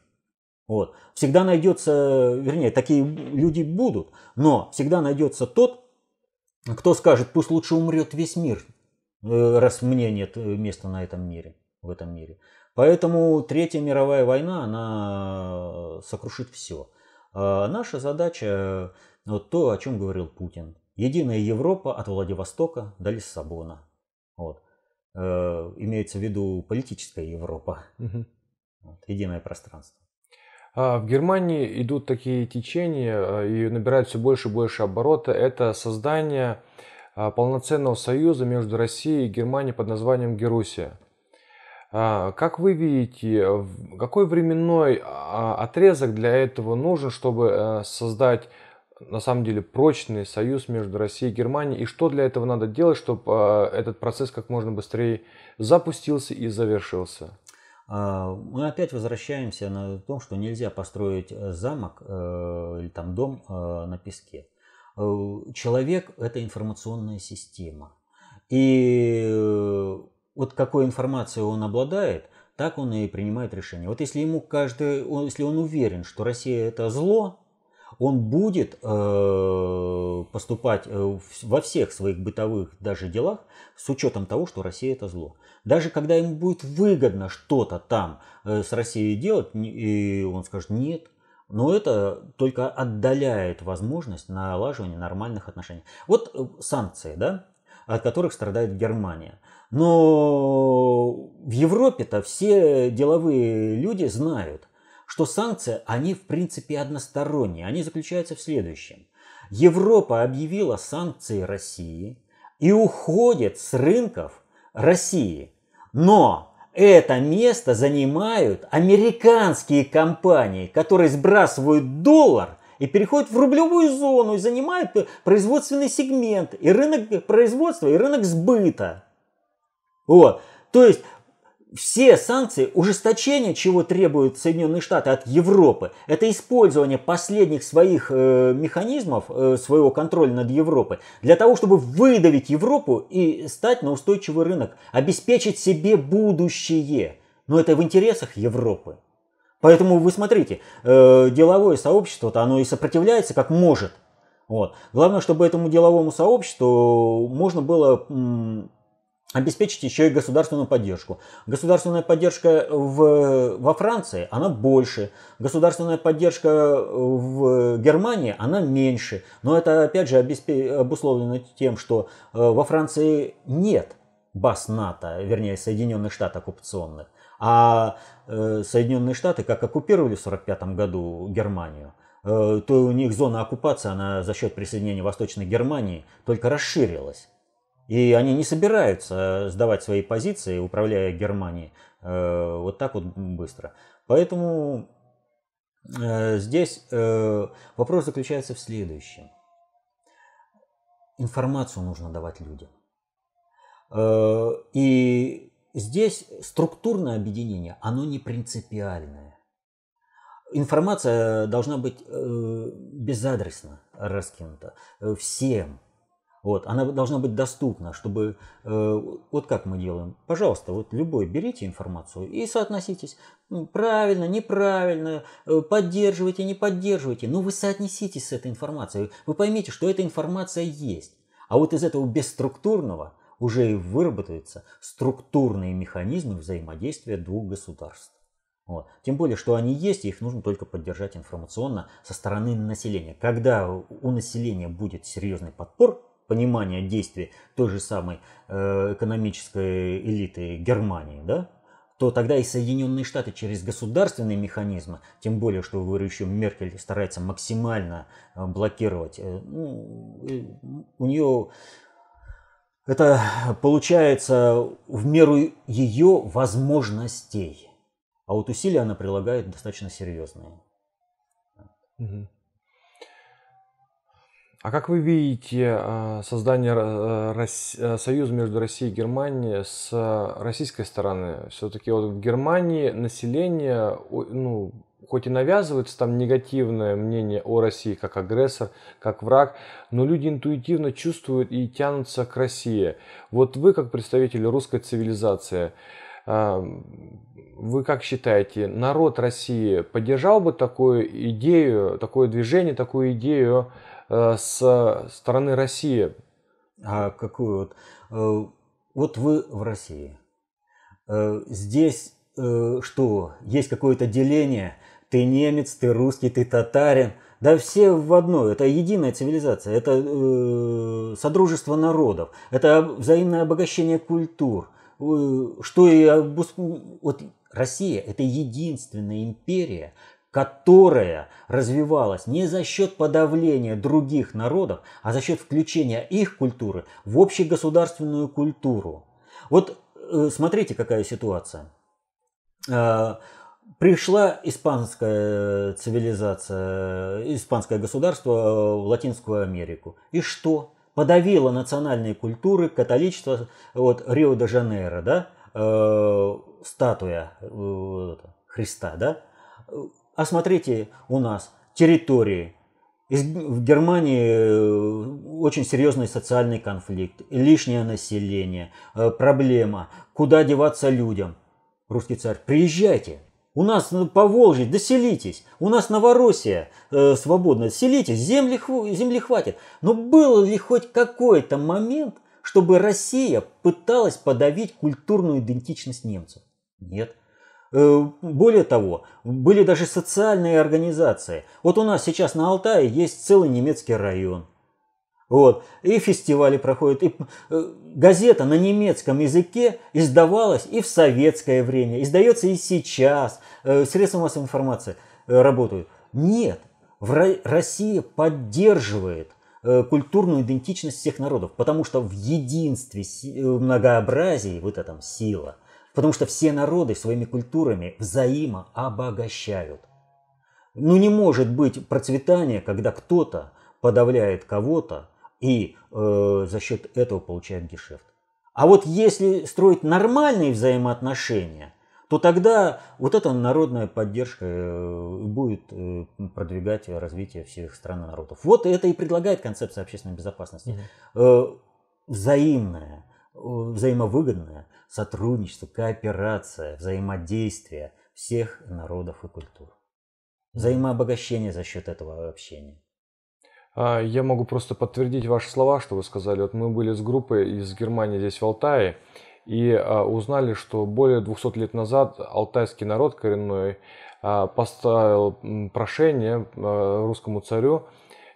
Вот. Всегда найдется, вернее, такие люди будут, но всегда найдется тот, кто скажет, пусть лучше умрет весь мир, э, раз мне нет э, места на этом мире, в этом мире. Поэтому Третья мировая война, она сокрушит все. А наша задача, вот то, о чем говорил Путин, единая Европа от Владивостока до Лиссабона. Вот. Э, имеется в виду политическая Европа, угу. вот, единое пространство. А в Германии идут такие течения и набирают все больше и больше оборота. Это создание а, полноценного союза между Россией и Германией под названием Герусия. А, как вы видите, какой временной а, отрезок для этого нужен, чтобы э, создать на самом деле прочный союз между Россией и Германией? И что для этого надо делать, чтобы а, этот процесс как можно быстрее запустился и завершился? Мы опять возвращаемся на том, что нельзя построить э, замок э, или там дом на песке. Человек – это информационная система. И вот какой информацией он обладает, так он и принимает решение. Вот если ему каждый, он, если он уверен, что Россия это зло, он будет э, поступать э, во всех своих бытовых даже делах с учетом того, что Россия это зло. Даже когда ему будет выгодно что-то там э, с Россией делать, и он скажет нет, но это только отдаляет возможность налаживания нормальных отношений. Вот э, санкции, да, от которых страдает Германия. Но в Европе-то все деловые люди знают, что санкции, они в принципе односторонние. Они заключаются в следующем. Европа объявила санкции России и уходит с рынков России. Но это место занимают американские компании, которые сбрасывают доллар и переходят в рублевую зону и занимают производственный сегмент и рынок производства, и рынок сбыта. Вот. То есть все санкции, ужесточение, чего требуют Соединенные Штаты от Европы, это использование последних своих э, механизмов, э, своего контроля над Европой, для того, чтобы выдавить Европу и стать на устойчивый рынок, обеспечить себе будущее. Но это в интересах Европы. Поэтому вы смотрите, э, деловое сообщество-то оно и сопротивляется как может. Вот. Главное, чтобы этому деловому сообществу можно было... М- обеспечить еще и государственную поддержку. Государственная поддержка в, во Франции, она больше. Государственная поддержка в Германии, она меньше. Но это опять же обусловлено тем, что э, во Франции нет баз НАТО, вернее Соединенных Штатов оккупационных. А э, Соединенные Штаты, как оккупировали в 1945 году Германию, э, то у них зона оккупации, она за счет присоединения Восточной Германии только расширилась. И они не собираются э, сдавать свои позиции, управляя Германией, э, вот так вот быстро. Поэтому э, здесь вопрос заключается в следующем. Информацию нужно давать людям. И здесь структурное объединение, оно не принципиальное. Информация должна быть безадресно раскинута всем вот, она должна быть доступна, чтобы... Э, вот как мы делаем? Пожалуйста, вот любой берите информацию и соотноситесь. Ну, правильно, неправильно, э, поддерживайте, не поддерживайте. Но ну, вы соотнеситесь с этой информацией. Вы поймите, что эта информация есть. А вот из этого бесструктурного уже и выработаются структурные механизмы взаимодействия двух государств. Вот. Тем более, что они есть, и их нужно только поддержать информационно со стороны населения. Когда у населения будет серьезный подпор, понимания действий той же самой э, экономической элиты Германии, да, то тогда и Соединенные Штаты через государственные механизмы, тем более, что, говорю, еще Меркель старается максимально э, блокировать, э, ну, у нее это получается в меру ее возможностей. А вот усилия она прилагает достаточно серьезные. Угу. А как вы видите э, создание э, э, союза между Россией и Германией с российской стороны? Все-таки вот в Германии население, ну, хоть и навязывается там негативное мнение о России как агрессор, как враг, но люди интуитивно чувствуют и тянутся к России. Вот вы, как представитель русской цивилизации, вы как считаете, народ России поддержал бы такую идею, такое движение, такую идею Э, с стороны России. А какую вот? Э, вот вы в России. Э, здесь что? Есть какое-то деление? Ты немец, ты русский, ты татарин. Да все в одно. Это единая цивилизация. Это э, содружество народов. Это взаимное обогащение культур. Что и вот Россия – это единственная империя, которая развивалась не за счет подавления других народов, а за счет включения их культуры в общегосударственную культуру. Вот э, смотрите, какая ситуация. Э, пришла испанская цивилизация, испанское государство в Латинскую Америку. И что? Подавило национальные культуры, католичество, вот Рио-де-Жанейро, да, э, статуя Христа, да, а смотрите, у нас территории. В Германии э, очень серьезный социальный конфликт, лишнее население, э, проблема, куда деваться людям. Русский царь, приезжайте, у нас ну, по Волжье, доселитесь, У нас Новороссия э, свободная, селитесь, земли, земли хватит. Но был ли хоть какой-то момент, чтобы Россия пыталась подавить культурную идентичность немцев? Нет. Э, более того, были даже социальные организации. Вот у нас сейчас на Алтае есть целый немецкий район. Вот. И фестивали проходят. И э, газета на немецком языке издавалась и в советское время, издается и сейчас. Э, средства массовой информации работают. Нет, Россия поддерживает культурную идентичность всех народов, потому что в единстве, в многообразии вот эта сила. Потому что все народы своими культурами взаимообогащают. Ну не может быть процветания, когда кто-то подавляет кого-то и э, за счет этого получает гешефт. А вот если строить нормальные взаимоотношения, то тогда вот эта народная поддержка э, будет э, продвигать развитие всех стран и народов. Вот это и предлагает концепция общественной безопасности. Mm-hmm. Взаимная, взаимовыгодная, сотрудничество, кооперация, взаимодействие всех народов и культур. Взаимообогащение за счет этого общения. А, я могу просто подтвердить ваши слова, что вы сказали. Вот мы были с группой из Германии здесь в Алтае и а, узнали, что более 200 лет назад алтайский народ коренной а, поставил прошение русскому царю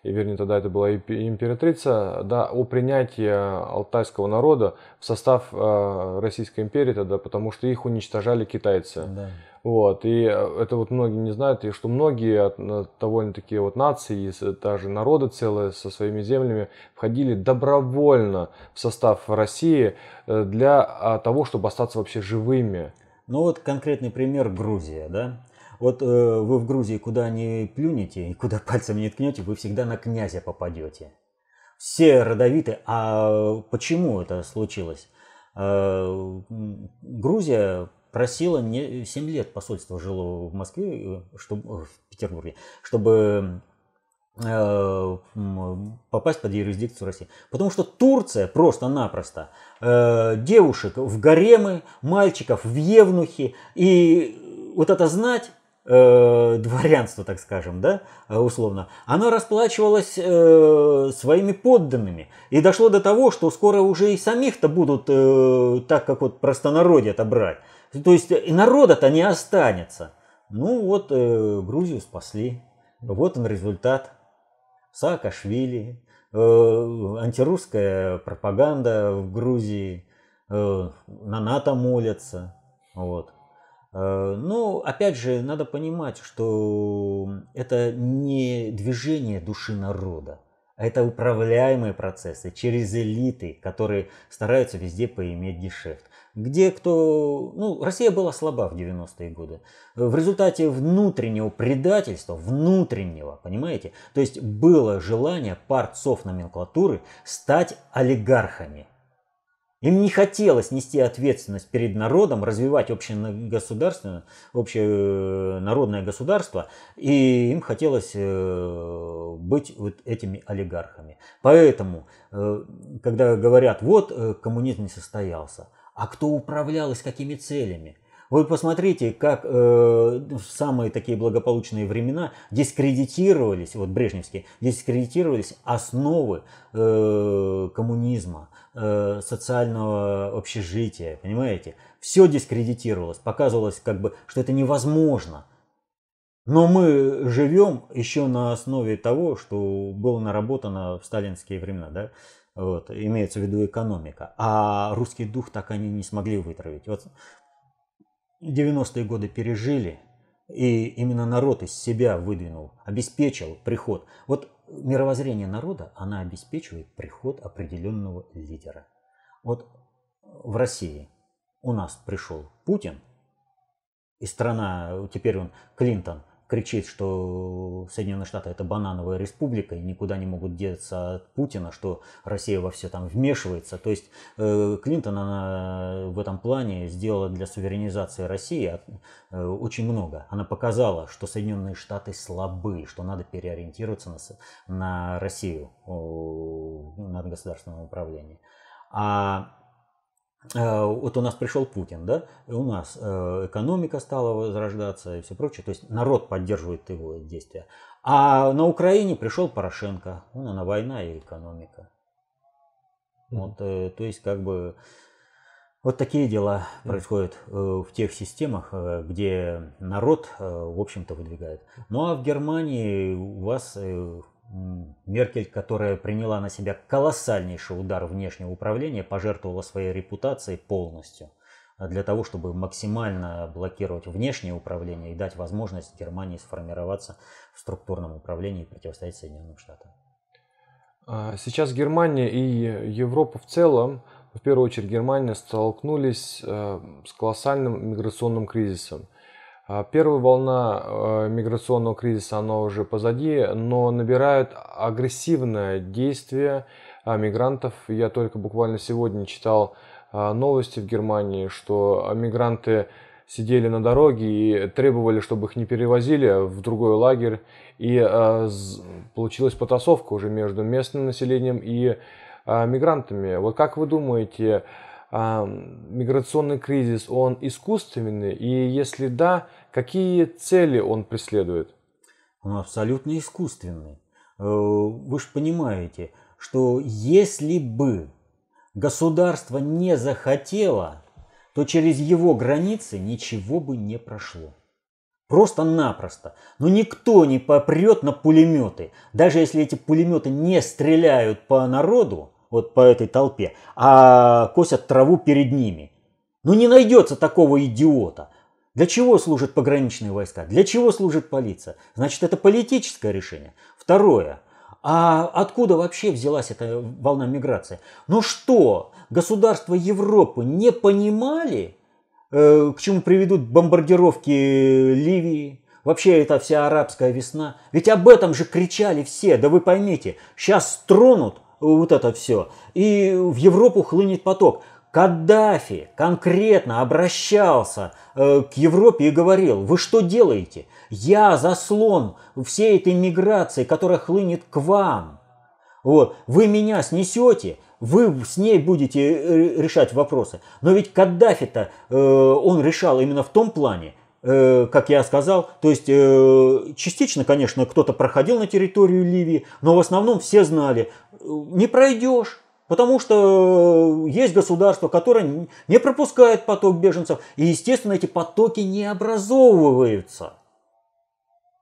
и вернее тогда это была императрица, да, о принятии э, алтайского народа в состав э, Российской империи тогда, потому что их уничтожали китайцы. Да. Вот, и э, это вот многие не знают, и что многие довольно такие вот нации, даже народы целые со своими землями входили добровольно в состав России для а, того, чтобы остаться вообще живыми. Ну вот конкретный пример Грузия, да? Вот э, вы в Грузии куда не плюнете и куда пальцами не ткнете, вы всегда на князя попадете. Все родовиты. А почему это случилось? Э, Грузия просила не 7 лет посольство жило в Москве, э, чтобы, э, в Петербурге, чтобы э, попасть под юрисдикцию России. Потому что Турция просто-напросто э, девушек в гаремы, мальчиков в евнухи. И вот это знать э, дворянство, так скажем, да, э, условно, оно расплачивалось э, своими подданными. И дошло до того, что скоро уже и самих-то будут э, так, как вот простонародье-то брать. То есть э, и народа-то не останется. Ну вот э, Грузию спасли. Вот он результат. Саакашвили, э, антирусская пропаганда в Грузии, э, на НАТО молятся. Вот. Э, ну, опять же, надо понимать, что это не движение души народа, а это управляемые процессы через элиты, которые стараются везде поиметь дешевт. Где кто... Ну, Россия была слаба в 90-е годы. В результате внутреннего предательства, внутреннего, понимаете? То есть было желание партсов номенклатуры стать олигархами – им не хотелось нести ответственность перед народом, развивать общее государство, э, общее народное государство, и им хотелось э, быть вот этими олигархами. Поэтому, э, когда говорят, вот коммунизм не состоялся, а кто управлял и с какими целями – вы посмотрите, как э, самые такие благополучные времена дискредитировались, вот брежневские, дискредитировались основы э, коммунизма. Э, социального общежития, понимаете? Все дискредитировалось, показывалось как бы, что это невозможно. Но мы живем еще на основе того, что было наработано в сталинские времена, да? Вот, имеется в виду экономика. А русский дух так они не смогли вытравить. Вот 90-е годы пережили, и именно народ из себя выдвинул, обеспечил приход. Вот мировоззрение народа, она обеспечивает приход определенного лидера. Вот в России у нас пришел Путин, и страна, теперь он Клинтон, кричит, что Соединенные Штаты это банановая республика и никуда не могут деться от Путина, что Россия во все там вмешивается. То есть э, Клинтон она в этом плане сделала для суверенизации России а, э, очень много. Она показала, что Соединенные Штаты слабы, что надо переориентироваться на, на Россию, на государственное управление. А а, вот у нас пришел Путин, да, и у нас э, экономика стала возрождаться и все прочее, то есть народ поддерживает его действия. А на Украине пришел Порошенко, ну, она война и экономика. Вот, э, то есть как бы вот такие дела происходят э, в тех системах, где народ, в общем-то, выдвигает. Ну а в Германии у вас Меркель, которая приняла на себя колоссальнейший удар внешнего управления, пожертвовала своей репутацией полностью а, для того, чтобы максимально блокировать внешнее управление и дать возможность Германии сформироваться в структурном управлении и противостоять Соединенным Штатам. А, сейчас Германия и Европа в целом, в первую очередь Германия, столкнулись э, с колоссальным миграционным кризисом. А, первая волна э, миграционного кризиса, она уже позади, но набирают агрессивное действие а, мигрантов. Я только буквально сегодня читал а, новости в Германии, что мигранты сидели на дороге и требовали, чтобы их не перевозили в другой лагерь. И э, получилась потасовка уже между местным населением и э, мигрантами. Вот как вы думаете, миграционный кризис, он искусственный? И если да, какие цели он преследует? Он абсолютно искусственный. Э, вы же понимаете, что если бы государство не захотело, то через его границы ничего бы не прошло. Просто-напросто. Но никто не попрет на пулеметы. Даже если эти пулеметы не стреляют по народу, вот по этой толпе, а косят траву перед ними. Ну не найдется такого идиота. Для чего служат пограничные войска? Для чего служит полиция? Значит, это политическое решение. Второе. А откуда вообще взялась эта волна миграции? Ну что, государства Европы не понимали, э, к чему приведут бомбардировки Ливии, вообще это вся арабская весна. Ведь об этом же кричали все, да вы поймите, сейчас тронут вот это все. И в Европу хлынет поток. Каддафи конкретно обращался э, к Европе и говорил, вы что делаете? Я заслон всей этой миграции, которая хлынет к вам. Вот, вы меня снесете, вы с ней будете э, решать вопросы. Но ведь Каддафи-то э, он решал именно в том плане, Э, как я сказал, то есть э, частично, конечно, кто-то проходил на территорию Ливии, но в основном все знали, э, не пройдешь, Потому что есть государство, которое не пропускает поток беженцев, и, естественно, эти потоки не образовываются.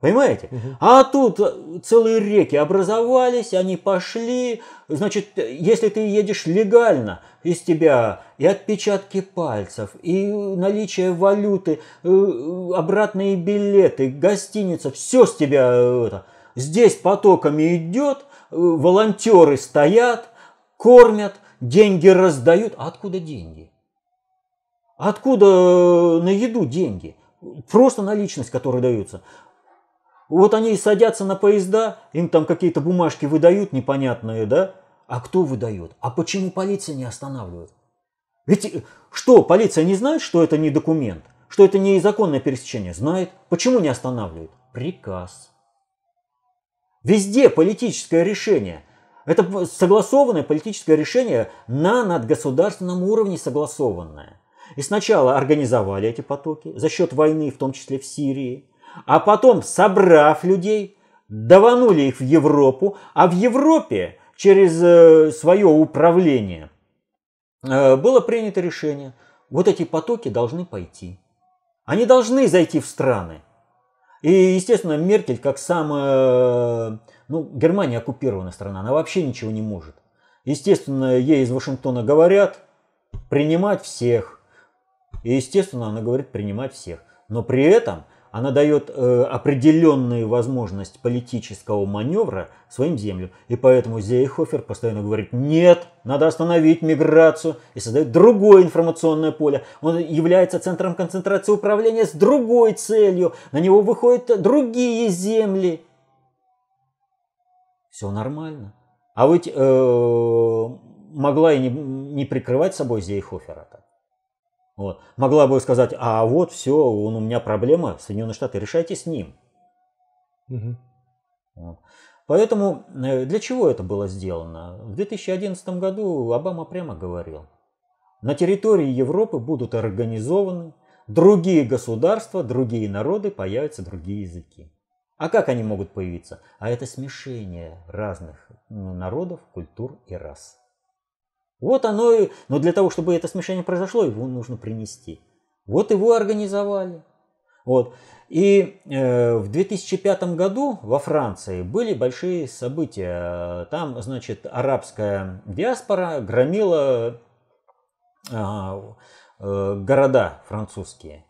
Понимаете? Угу. А тут э, целые реки образовались, они пошли. Значит, если ты едешь легально, из тебя и отпечатки пальцев, и наличие валюты, э, э, обратные билеты, гостиница, все с тебя это, здесь потоками идет, волонтеры стоят, кормят, деньги раздают. А откуда деньги? Откуда на еду деньги? Просто наличность, которая даются. Вот они и садятся на поезда, им там какие-то бумажки выдают непонятные, да? А кто выдает? А почему полиция не останавливает? Ведь э, что, полиция не знает, что это не документ? Что это не законное пересечение? Знает. Почему не останавливает? Приказ. Везде политическое решение. Это согласованное политическое решение на надгосударственном уровне согласованное. И сначала организовали эти потоки за счет войны, в том числе в Сирии а потом, собрав людей, даванули их в Европу, а в Европе через э, свое управление э, было принято решение, вот эти потоки должны пойти. Они должны зайти в страны. И, естественно, Меркель, как самая... Ну, Германия оккупированная страна, она вообще ничего не может. Естественно, ей из Вашингтона говорят принимать всех. И, естественно, она говорит принимать всех. Но при этом она дает э, определенную возможность политического маневра своим землям. И поэтому Зейхофер постоянно говорит, нет, надо остановить миграцию и создает другое информационное поле. Он является центром концентрации управления с другой целью. На него выходят другие земли. Все нормально. А ведь э, могла и не, не прикрывать собой Зейхофера так. Вот. Могла бы сказать, а вот все, он, у меня проблема, Соединенные Штаты, решайте с ним. Угу. Вот. Поэтому э, для чего это было сделано? В 2011 году Обама прямо говорил, на территории Европы будут организованы другие государства, другие народы, появятся другие языки. А как они могут появиться? А это смешение разных народов, культур и рас. Вот оно и... Но для того, чтобы это смешение произошло, его нужно принести. Вот его организовали. Вот. И э, в 2005 году во Франции были большие события. Там, значит, арабская диаспора громила э, э, города французские.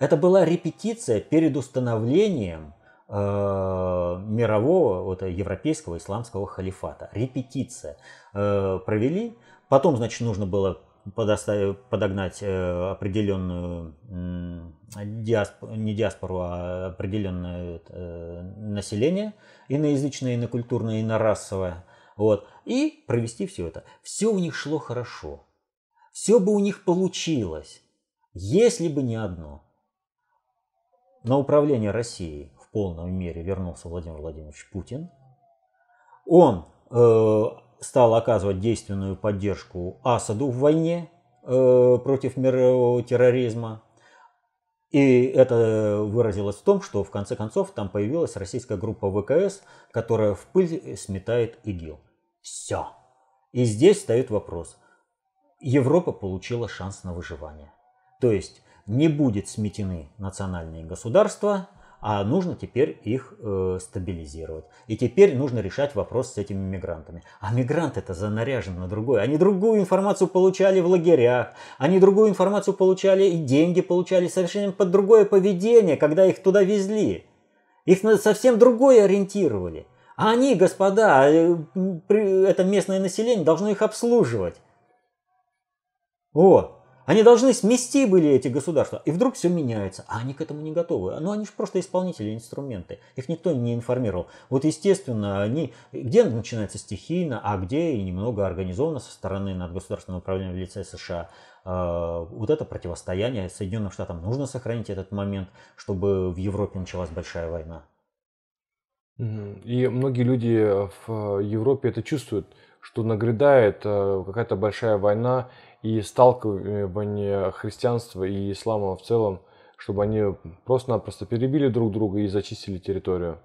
Это была репетиция перед установлением э, мирового, вот, европейского исламского халифата. Репетиция. Э, провели Потом, значит, нужно было подогнать э, определенную диасп... не диаспору, а определенное э, население, иноязычное, инокультурное, инорасовое. Вот. И провести все это. Все у них шло хорошо. Все бы у них получилось, если бы не одно. На управление Россией в полной мере вернулся Владимир Владимирович Путин. Он э, стал оказывать действенную поддержку Асаду в войне э, против мирового терроризма. И это выразилось в том, что в конце концов там появилась российская группа ВКС, которая в пыль сметает ИГИЛ. Все. И здесь стоит вопрос. Европа получила шанс на выживание. То есть не будет сметены национальные государства, а нужно теперь их э, стабилизировать. И теперь нужно решать вопрос с этими мигрантами. А мигранты это занаряжены на другое. Они другую информацию получали в лагерях, они другую информацию получали и деньги получали совершенно под другое поведение, когда их туда везли. Их на совсем другое ориентировали. А они, господа, а, э, это местное население должно их обслуживать. О. Они должны смести были эти государства. И вдруг все меняется. А они к этому не готовы. Ну, они же просто исполнители, инструменты. Их никто не информировал. Вот, естественно, они... Где начинается стихийно, а где и немного организованно со стороны над государственным управлением в лице США а, вот это противостояние Соединенным Штатам. Нужно сохранить этот момент, чтобы в Европе началась большая война. И многие люди в Европе это чувствуют, что нагрядает э, какая-то большая война, и сталкивание христианства и ислама в целом, чтобы они просто-напросто перебили друг друга и зачистили территорию?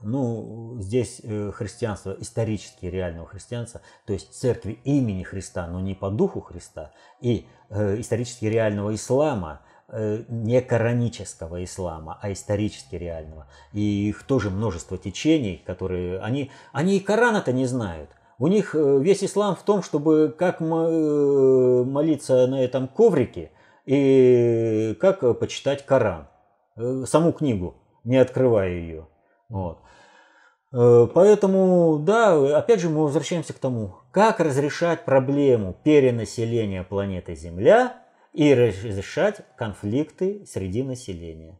Ну, здесь э, христианство, исторически реального христианства, то есть церкви имени Христа, но не по духу Христа, и э, исторически реального ислама, э, не коранического ислама, а исторически реального. И их тоже множество течений, которые они, они и Корана-то не знают – у них э, весь ислам в том, чтобы как э, молиться на этом коврике и как э, почитать Коран, саму книгу, не открывая ее. Вот. Поэтому, да, опять же мы возвращаемся к тому, как разрешать проблему перенаселения планеты Земля и разрешать конфликты среди населения.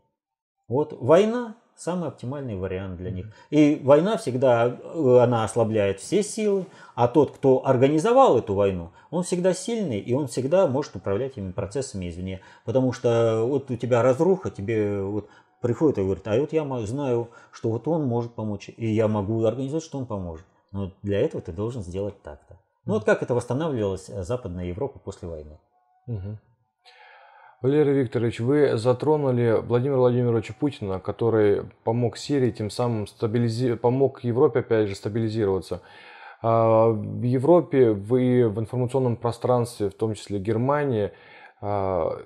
Вот война Самый оптимальный вариант для них. И война всегда, э, она ослабляет все силы, а тот, кто организовал эту войну, он всегда сильный, и он всегда может управлять этими процессами извне. Потому что э, вот у тебя разруха, тебе вот приходит и говорит, а вот я знаю, что вот он может помочь, и я могу организовать, что он поможет. Но для этого ты должен сделать так-то. Ну вот как это восстанавливалась э, Западная Европа после войны. Угу. Валерий Викторович, вы затронули Владимира Владимировича Путина, который помог Сирии, тем самым стабилизи... помог Европе, опять же, стабилизироваться. А, в Европе, вы в информационном пространстве, в том числе Германии, а,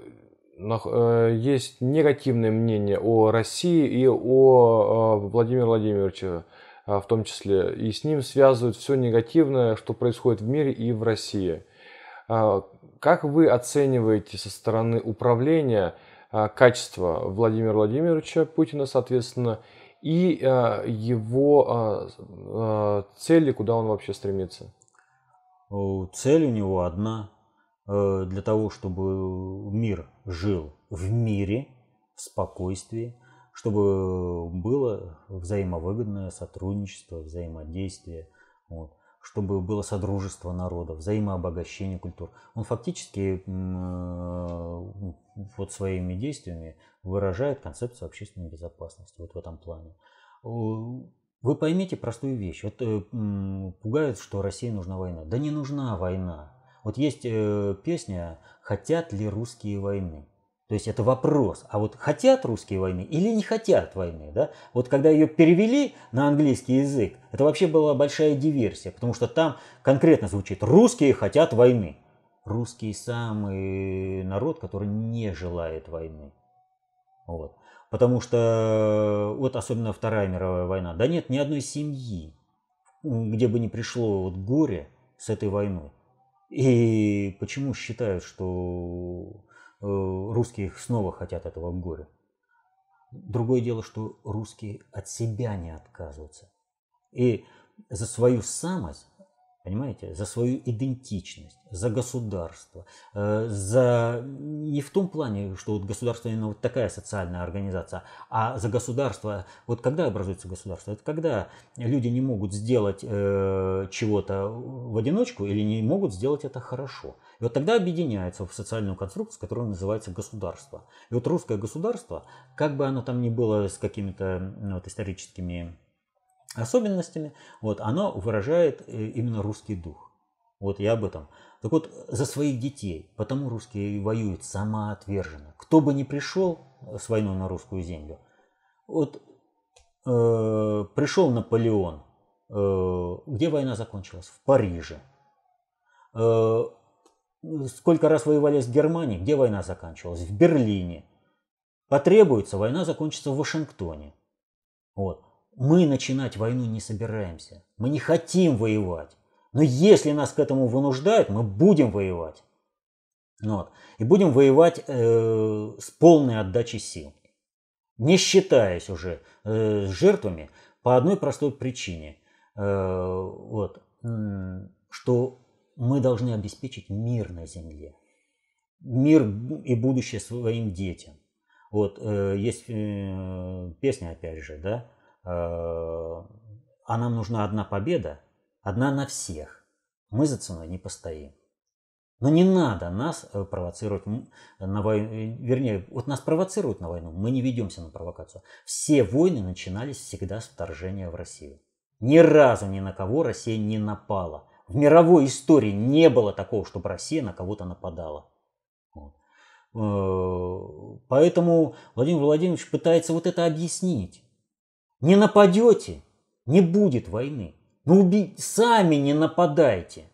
э, есть негативное мнение о России и о а, Владимире Владимировиче в том числе. И с ним связывают все негативное, что происходит в мире и в России. Как вы оцениваете со стороны управления а, качество Владимира Владимировича Путина, соответственно, и а, его а, цели, куда он вообще стремится? Цель у него одна э, для того, чтобы мир жил в мире, в спокойствии, чтобы было взаимовыгодное сотрудничество, взаимодействие. Вот чтобы было содружество народов, взаимообогащение культур. Он фактически э, вот своими действиями выражает концепцию общественной безопасности вот в этом плане. Вы поймите простую вещь. Вот э, пугают, что России нужна война. Да не нужна война. Вот есть э, песня «Хотят ли русские войны?» То есть это вопрос, а вот хотят русские войны или не хотят войны, да? Вот когда ее перевели на английский язык, это вообще была большая диверсия, потому что там конкретно звучит «русские хотят войны». Русский самый народ, который не желает войны. Вот. Потому что, вот особенно Вторая мировая война, да нет ни одной семьи, где бы не пришло вот горе с этой войной. И почему считают, что Э, русские снова хотят этого горя. Другое дело, что русские от себя не отказываются. И за свою самость Понимаете? За свою идентичность, за государство. Э, за... Не в том плане, что вот государство именно вот такая социальная организация, а за государство. Вот когда образуется государство? Это когда люди не могут сделать э, чего-то в одиночку или не могут сделать это хорошо. И вот тогда объединяется в социальную конструкцию, которая называется государство. И вот русское государство, как бы оно там ни было с какими-то ну, вот, историческими особенностями, вот, оно выражает э, именно русский дух. Вот я об этом. Так вот, за своих детей, потому русские воюют самоотверженно. Кто бы ни пришел э, с войной на русскую землю, вот э, пришел Наполеон, э, где война закончилась? В Париже. Э, сколько раз воевали с Германией, где война заканчивалась? В Берлине. Потребуется, война закончится в Вашингтоне. Вот. Мы начинать войну не собираемся. Мы не хотим воевать. Но если нас к этому вынуждают, мы будем воевать. Ну вот. И будем воевать э, с полной отдачей сил. Не считаясь уже э, жертвами по одной простой причине. Э, вот, что мы должны обеспечить мир на земле. Мир и будущее своим детям. Вот э, есть э, песня, опять же, да, Э, а нам нужна одна победа, одна на всех. Мы за ценой не постоим. Но не надо нас э, провоцировать на войну, э, вернее, вот нас провоцируют на войну, мы не ведемся на провокацию. Все войны начинались всегда с вторжения в Россию. Ни разу ни на кого Россия не напала. В мировой истории не было такого, чтобы Россия на кого-то нападала. Поэтому Владимир Владимирович пытается вот это объяснить. Не нападете, не будет войны. Но уби... сами не нападайте.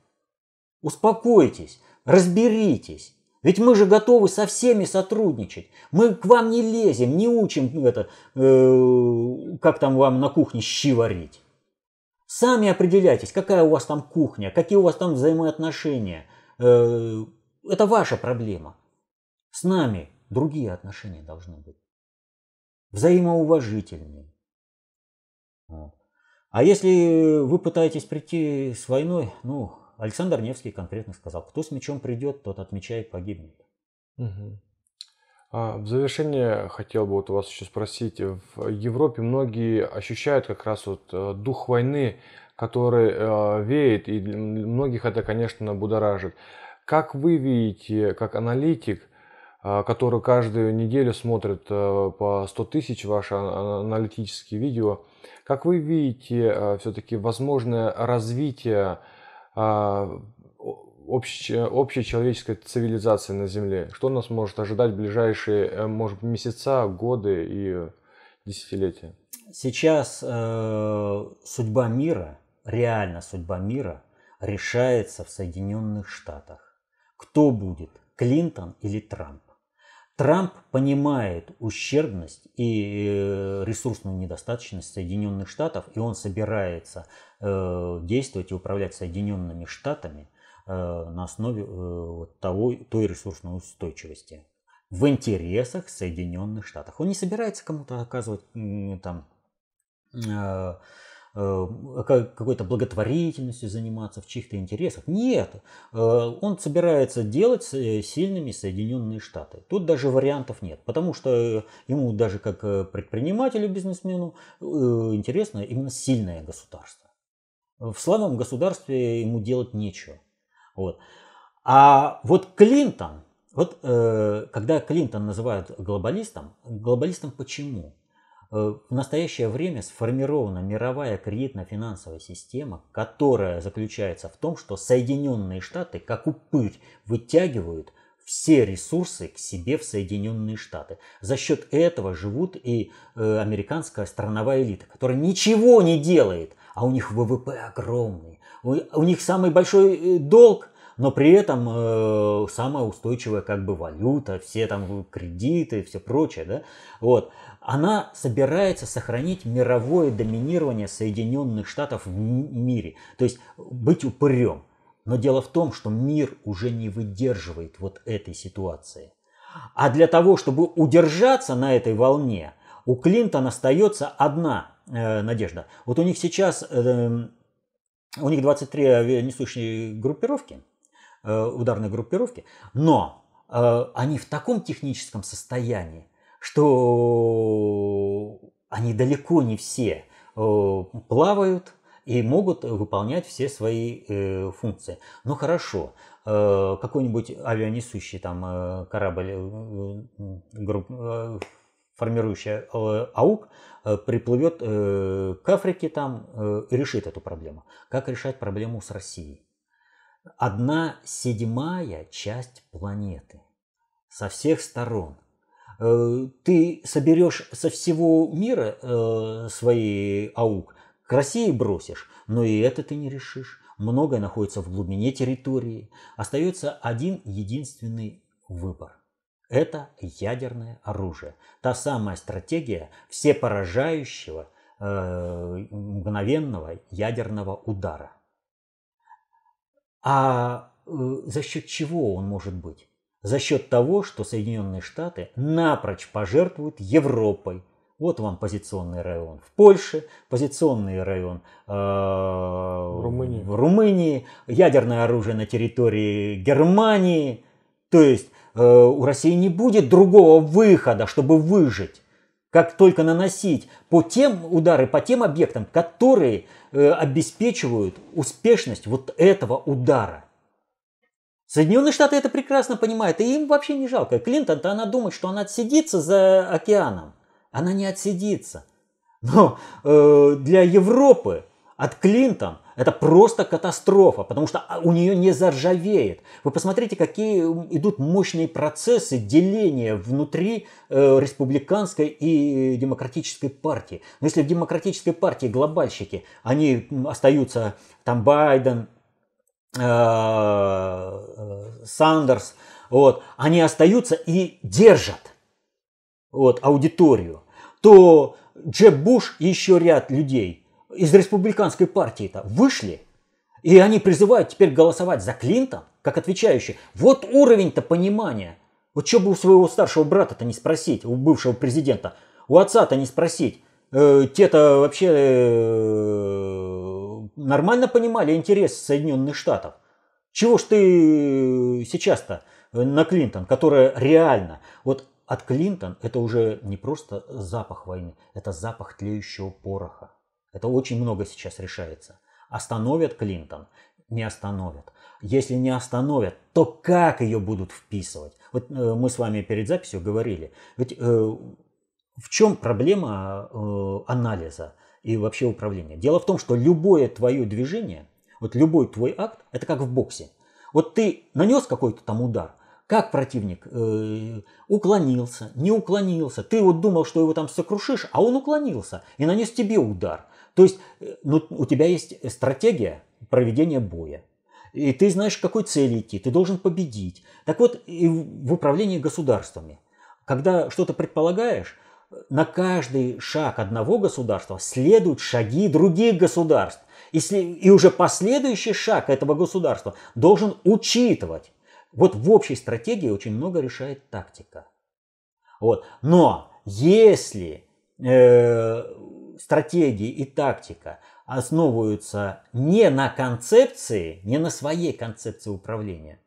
Успокойтесь, разберитесь. Ведь мы же готовы со всеми сотрудничать. Мы к вам не лезем, не учим ну, это, э, как там вам на кухне щи варить. Сами определяйтесь, какая у вас там кухня, какие у вас там взаимоотношения. Э, это ваша проблема. С нами другие отношения должны быть. Взаимоуважительные, а если вы пытаетесь прийти с войной, ну, Александр Невский конкретно сказал, кто с мечом придет, тот от меча и погибнет. Угу. А в завершение хотел бы вот у вас еще спросить. В Европе многие ощущают как раз вот э, дух войны, который э, веет, и многих это, конечно, будоражит. Как вы видите, как аналитик, а, которые каждую неделю смотрят э, по 100 тысяч ваши аналитические видео. Как вы видите э, все-таки возможное развитие а, общей, человеческой цивилизации на Земле? Что нас может ожидать в ближайшие, э, может, месяца, годы и десятилетия? Сейчас э, судьба мира, реально судьба мира решается в Соединенных Штатах. Кто будет, Клинтон или Трамп? Трамп понимает ущербность и э, ресурсную недостаточность Соединенных Штатов, и он собирается э, действовать и управлять Соединенными Штатами э, на основе того, той ресурсной устойчивости в интересах Соединенных Штатов. Он не собирается кому-то оказывать там Э, какой-то благотворительностью заниматься, в чьих-то интересах. Нет, э, он собирается делать э, сильными Соединенные Штаты. Тут даже вариантов нет, потому что ему даже как предпринимателю, бизнесмену интересно именно сильное государство. В слабом государстве ему делать нечего. Вот. А вот Клинтон, вот когда Клинтон называют глобалистом, глобалистом почему? Э, в настоящее время сформирована мировая кредитно-финансовая система, которая заключается в том, что Соединенные Штаты, как упырь, вытягивают все ресурсы к себе в Соединенные Штаты. За счет этого живут и э, американская страновая элита, которая ничего не делает, а у них ВВП огромный. У, у них самый большой э, долг, но при этом э, самая устойчивая как бы валюта, все там кредиты, все прочее. Да? Вот она собирается сохранить мировое доминирование Соединенных Штатов в мире, то есть быть упырем. Но дело в том, что мир уже не выдерживает вот этой ситуации. А для того, чтобы удержаться на этой волне, у Клинтона остается одна э, надежда. Вот у них сейчас, э, у них 23 авианесущие группировки, э, ударные группировки, но э, они в таком техническом состоянии, что они далеко не все э, плавают и могут выполнять все свои э, функции. Ну хорошо, э, какой-нибудь авианесущий там корабль, формирующий АУК, приплывет к Африке там и решит эту проблему. Как решать проблему с Россией? Одна седьмая часть планеты со всех сторон Э, ты соберешь со всего мира э, свои аук, к России бросишь, но и это ты не решишь. Многое находится в глубине территории. Остается один единственный выбор. Это ядерное оружие. Та самая стратегия всепоражающего э, мгновенного ядерного удара. А э, за счет чего он может быть? за счет того, что Соединенные Штаты напрочь пожертвуют Европой. Вот вам позиционный район в Польше, позиционный район э, Румынии. в Румынии, ядерное оружие на территории Германии. То есть э, у России не будет другого выхода, чтобы выжить как только наносить по тем удары, по тем объектам, которые э, обеспечивают успешность вот этого удара. Соединенные Штаты это прекрасно понимают, и им вообще не жалко. Клинтон-то она думает, что она отсидится за океаном. Она не отсидится. Но э, для Европы от Клинтон это просто катастрофа, потому что а, у нее не заржавеет. Вы посмотрите, какие идут мощные процессы деления внутри э, республиканской и демократической партии. Но если в демократической партии глобальщики, они остаются там Байден, Э, Сандерс, вот, они остаются и держат вот, аудиторию, то Джеб Буш и еще ряд людей из республиканской партии-то вышли, и они призывают теперь голосовать за Клинтон, как отвечающие. Вот уровень-то понимания. Вот что бы у своего старшего брата-то не спросить, у бывшего президента, у отца-то не спросить. Э, те-то вообще э, нормально понимали интерес Соединенных Штатов. Чего ж ты сейчас-то э, на Клинтон, которая реально... Вот от Клинтон это уже не просто запах войны, это запах тлеющего пороха. Это очень много сейчас решается. Остановят Клинтон? Не остановят. Если не остановят, то как ее будут вписывать? Вот э, мы с вами перед записью говорили. Ведь э, в чем проблема э, анализа? и вообще управление. Дело в том, что любое твое движение, вот любой твой акт, это как в боксе. Вот ты нанес какой-то там удар, как противник э, уклонился, не уклонился. Ты вот думал, что его там сокрушишь, а он уклонился и нанес тебе удар. То есть э, ну, у тебя есть стратегия проведения боя. И ты знаешь, к какой цели идти, ты должен победить. Так вот, и в управлении государствами. Когда что-то предполагаешь, на каждый шаг одного государства следуют шаги других государств. И, и уже последующий шаг этого государства должен учитывать. Вот в общей стратегии очень много решает тактика. Вот. Но если э, стратегии и тактика основываются не на концепции, не на своей концепции управления,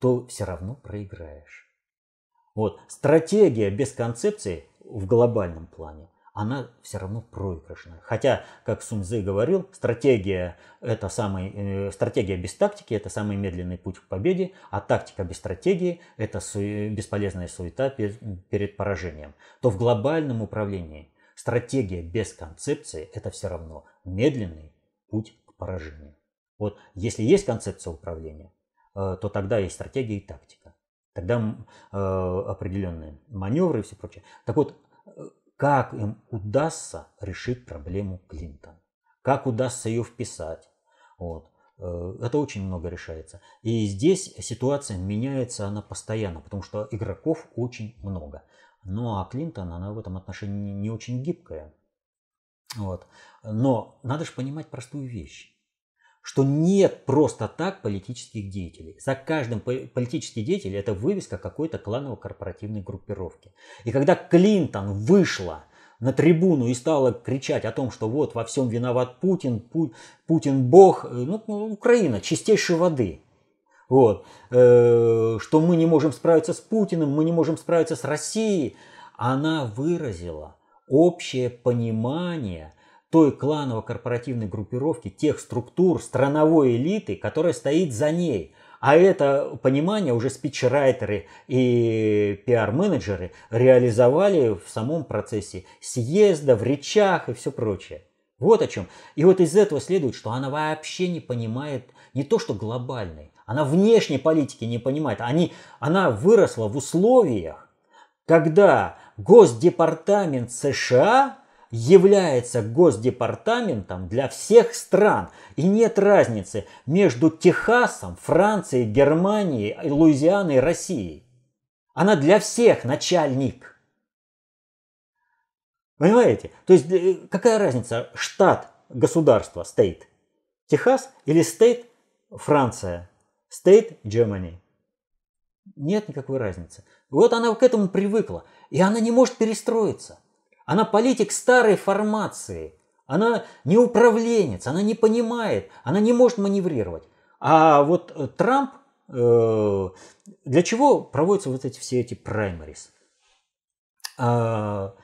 то все равно проиграешь. Вот. Стратегия без концепции в глобальном плане, она все равно проигрышна. Хотя, как Сумзы говорил, стратегия, это самый, э, стратегия без тактики – это самый медленный путь к победе, а тактика без стратегии – это су- бесполезная суета пер- перед поражением. То в глобальном управлении стратегия без концепции – это все равно медленный путь к поражению. Вот если есть концепция управления, э, то тогда есть стратегия и тактика. Тогда э, определенные маневры и все прочее. Так вот, э, как им удастся решить проблему Клинтон? Как удастся ее вписать? Вот. Э, это очень много решается. И здесь ситуация меняется, она постоянно, потому что игроков очень много. Ну а Клинтон, она в этом отношении не очень гибкая. Вот. Но надо же понимать простую вещь что нет просто так политических деятелей. За каждым политический деятель это вывеска какой-то кланово-корпоративной группировки. И когда Клинтон вышла на трибуну и стала кричать о том, что вот во всем виноват Путин, Пу Путин бог, э, ну, ну, Украина чистейшей воды. Вот. Э, что мы не можем справиться с Путиным, мы не можем справиться с Россией. Она выразила общее понимание – той кланово-корпоративной группировки, тех структур, страновой элиты, которая стоит за ней. А это понимание уже спичрайтеры и пиар-менеджеры реализовали в самом процессе съезда, в речах и все прочее. Вот о чем. И вот из этого следует, что она вообще не понимает не то, что глобальной, она внешней политики не понимает. Они, она выросла в условиях, когда Госдепартамент США является госдепартаментом для всех стран. И нет разницы между Техасом, Францией, Германией, Луизианой Россией. Она для всех начальник. Понимаете? То есть э, какая разница штат государство стейт, Техас или стейт Франция, стейт Germany. Нет никакой разницы. Вот она к этому привыкла. И она не может перестроиться. Она политик старой формации. Она не управленец, она не понимает, она не может маневрировать. А вот э, Трамп, э, для чего проводятся вот эти все эти праймарис? А,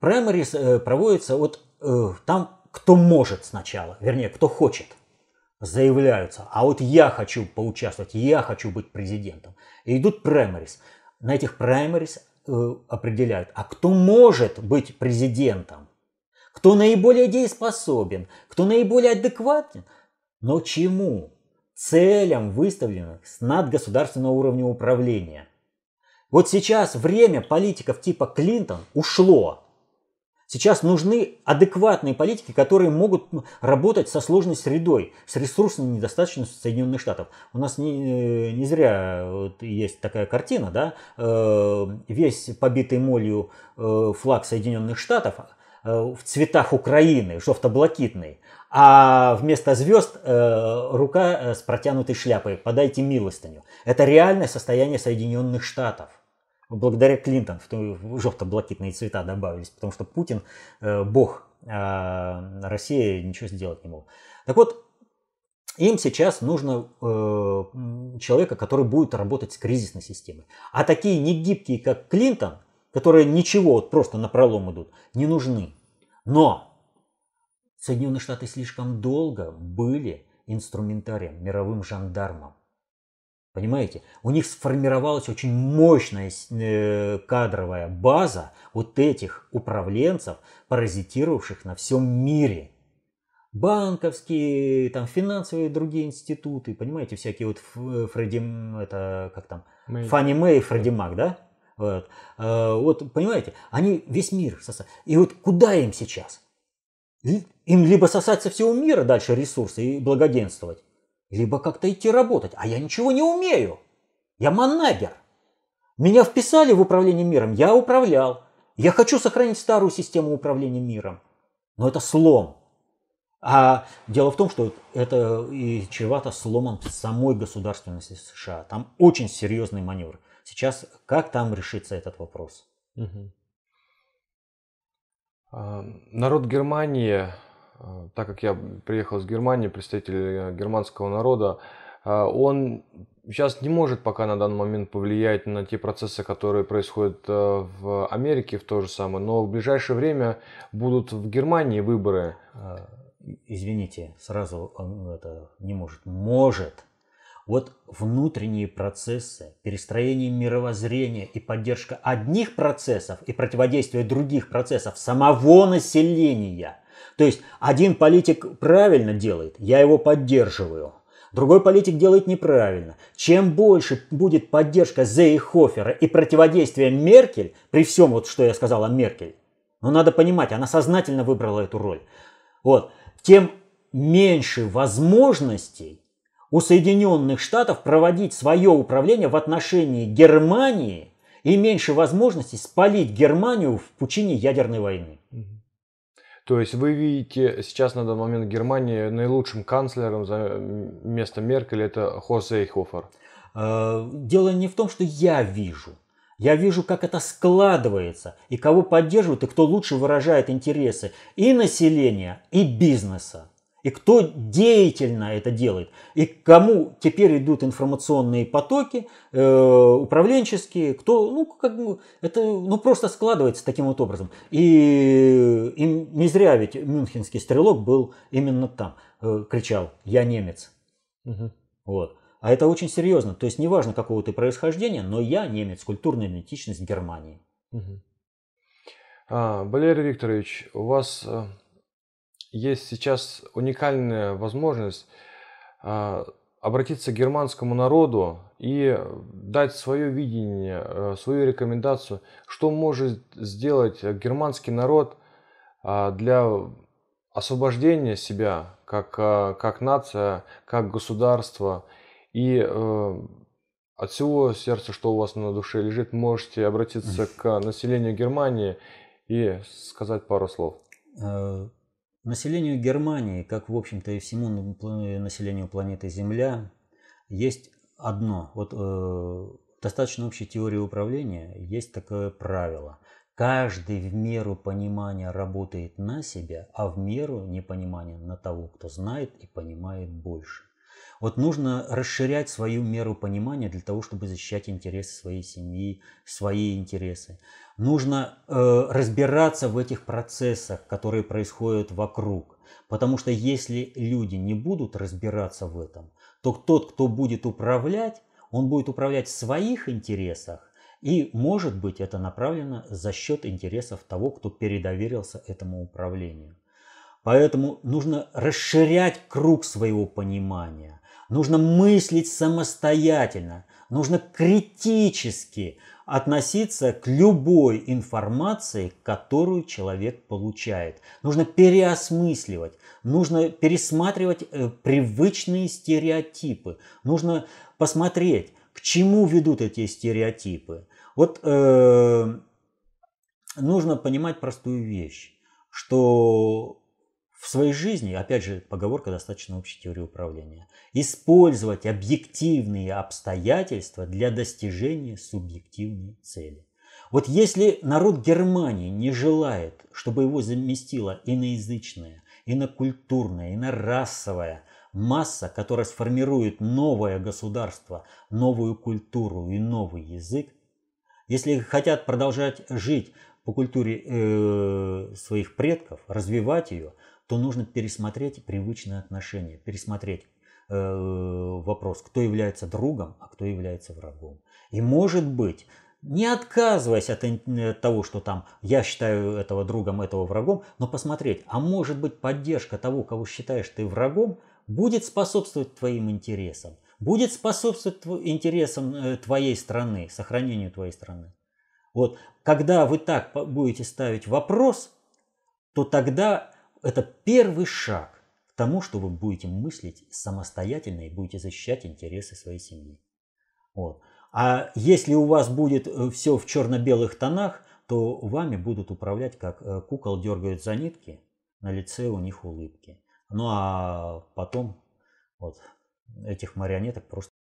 праймарис э, проводится вот там, кто может сначала, вернее, кто хочет, заявляются. А вот я хочу поучаствовать, я хочу быть президентом. И идут праймарис. На этих праймарис Э, определяют, а кто может быть президентом, кто наиболее дееспособен, кто наиболее адекватен, но чему? Целям, выставленных с надгосударственного уровня управления. Вот сейчас время политиков типа Клинтон ушло. Сейчас нужны адекватные политики, которые могут работать со сложной средой, с ресурсной недостаточностью Соединенных Штатов. У нас не, э, не зря вот есть такая картина, да, э, весь побитый молью э, флаг Соединенных Штатов э, в цветах Украины, жовто-блакитный, а вместо звезд э, рука э, с протянутой шляпой, подайте милостыню. Это реальное состояние Соединенных Штатов благодаря Клинтон в желто-блокитные цвета добавились, потому что Путин э, бог, а Россия ничего сделать не мог. Так вот, им сейчас нужно э, человека, который будет работать с кризисной системой. А такие негибкие, как Клинтон, которые ничего, вот просто на пролом идут, не нужны. Но Соединенные Штаты слишком долго были инструментарием, мировым жандармом. Понимаете? У них сформировалась очень мощная э, кадровая база вот этих управленцев, паразитировавших на всем мире. Банковские, там, финансовые другие институты, понимаете, всякие вот э, Фредди, это как там, Фанни Мэй, Фредди Мак, да? Вот. Э, вот, понимаете, они весь мир сосают. И вот куда им сейчас? Им либо сосать со всего мира дальше ресурсы и благоденствовать, либо как-то идти работать, а я ничего не умею. Я манагер. Меня вписали в управление миром, я управлял. Я хочу сохранить старую систему управления миром. Но это слом. А дело в том, что это и чревато сломом самой государственности США. Там очень серьезный маневр. Сейчас как там решится этот вопрос? Угу. Народ Германии Э, так как я приехал из Германии, представитель э, германского народа, э, он сейчас не может пока на данный момент повлиять на те процессы, которые происходят в Америке, в то же самое, но в ближайшее время будут в Германии выборы. Извините, сразу он ну, это не может. Может. Вот внутренние процессы, перестроение мировоззрения и поддержка одних процессов и противодействие других процессов самого населения – то есть один политик правильно делает, я его поддерживаю. Другой политик делает неправильно. Чем больше будет поддержка Зейхофера и противодействие Меркель, при всем вот, что я сказал о Меркель, но ну, надо понимать, она сознательно выбрала эту роль, вот, тем меньше возможностей у Соединенных Штатов проводить свое управление в отношении Германии и меньше возможностей спалить Германию в пучине ядерной войны. То есть вы видите сейчас на данный момент в Германии наилучшим канцлером за место Меркель это Хосе Эйхофер. Э, дело не в том, что я вижу. Я вижу, как это складывается, и кого поддерживают, и кто лучше выражает интересы и населения, и бизнеса и кто деятельно это делает, и кому теперь идут информационные потоки, э, управленческие, кто, ну, как, это ну, просто складывается таким вот образом. И, и не зря ведь мюнхенский стрелок был именно там, э, кричал «Я немец». Угу. Вот. А это очень серьезно. То есть неважно, какого ты происхождения, но я немец, культурная идентичность Германии. Угу. А, Валерий Викторович, у вас э, есть сейчас уникальная возможность а, обратиться к германскому народу и дать свое видение, э, свою рекомендацию, что может сделать германский народ а, для освобождения себя как, а, как нация, как государство. И э, от всего сердца, что у вас на душе лежит, можете обратиться к населению Германии и сказать пару слов. Э, Населению Германии, как в общем-то и всему населению планеты Земля, есть одно. Вот э, достаточно общей теории управления есть такое правило. Каждый в меру понимания работает на себя, а в меру непонимания на того, кто знает и понимает больше. Вот нужно расширять свою меру понимания для того, чтобы защищать интересы своей семьи, свои интересы нужно э, разбираться в этих процессах, которые происходят вокруг. Потому что если люди не будут разбираться в этом, то тот, кто будет управлять, он будет управлять в своих интересах, и, может быть, это направлено за счет интересов того, кто передоверился этому управлению. Поэтому нужно расширять круг своего понимания, нужно мыслить самостоятельно, нужно критически относиться к любой информации, которую человек получает. Нужно переосмысливать, нужно пересматривать э, привычные стереотипы, нужно посмотреть, к чему ведут эти стереотипы. Вот э, нужно понимать простую вещь, что в своей жизни, опять же, поговорка достаточно общей теории управления, использовать объективные обстоятельства для достижения субъективной цели. Вот если народ Германии не желает, чтобы его заместила иноязычная, инокультурная, инорасовая масса, которая сформирует новое государство, новую культуру и новый язык, если хотят продолжать жить по культуре э, своих предков, развивать ее – то нужно пересмотреть привычные отношения, пересмотреть э, вопрос, кто является другом, а кто является врагом. И может быть, не отказываясь э, от того, что там я считаю этого другом, этого врагом, но посмотреть, а может быть поддержка того, кого считаешь ты врагом, будет способствовать твоим интересам, будет способствовать интересам э, твоей страны, сохранению твоей страны. Вот, когда вы так будете ставить вопрос, то тогда это первый шаг к тому, что вы будете мыслить самостоятельно и будете защищать интересы своей семьи. Вот. А если у вас будет э, все в черно-белых тонах, то вами будут управлять, как э, кукол дергают за нитки, на лице у них улыбки. Ну а потом вот этих марионеток просто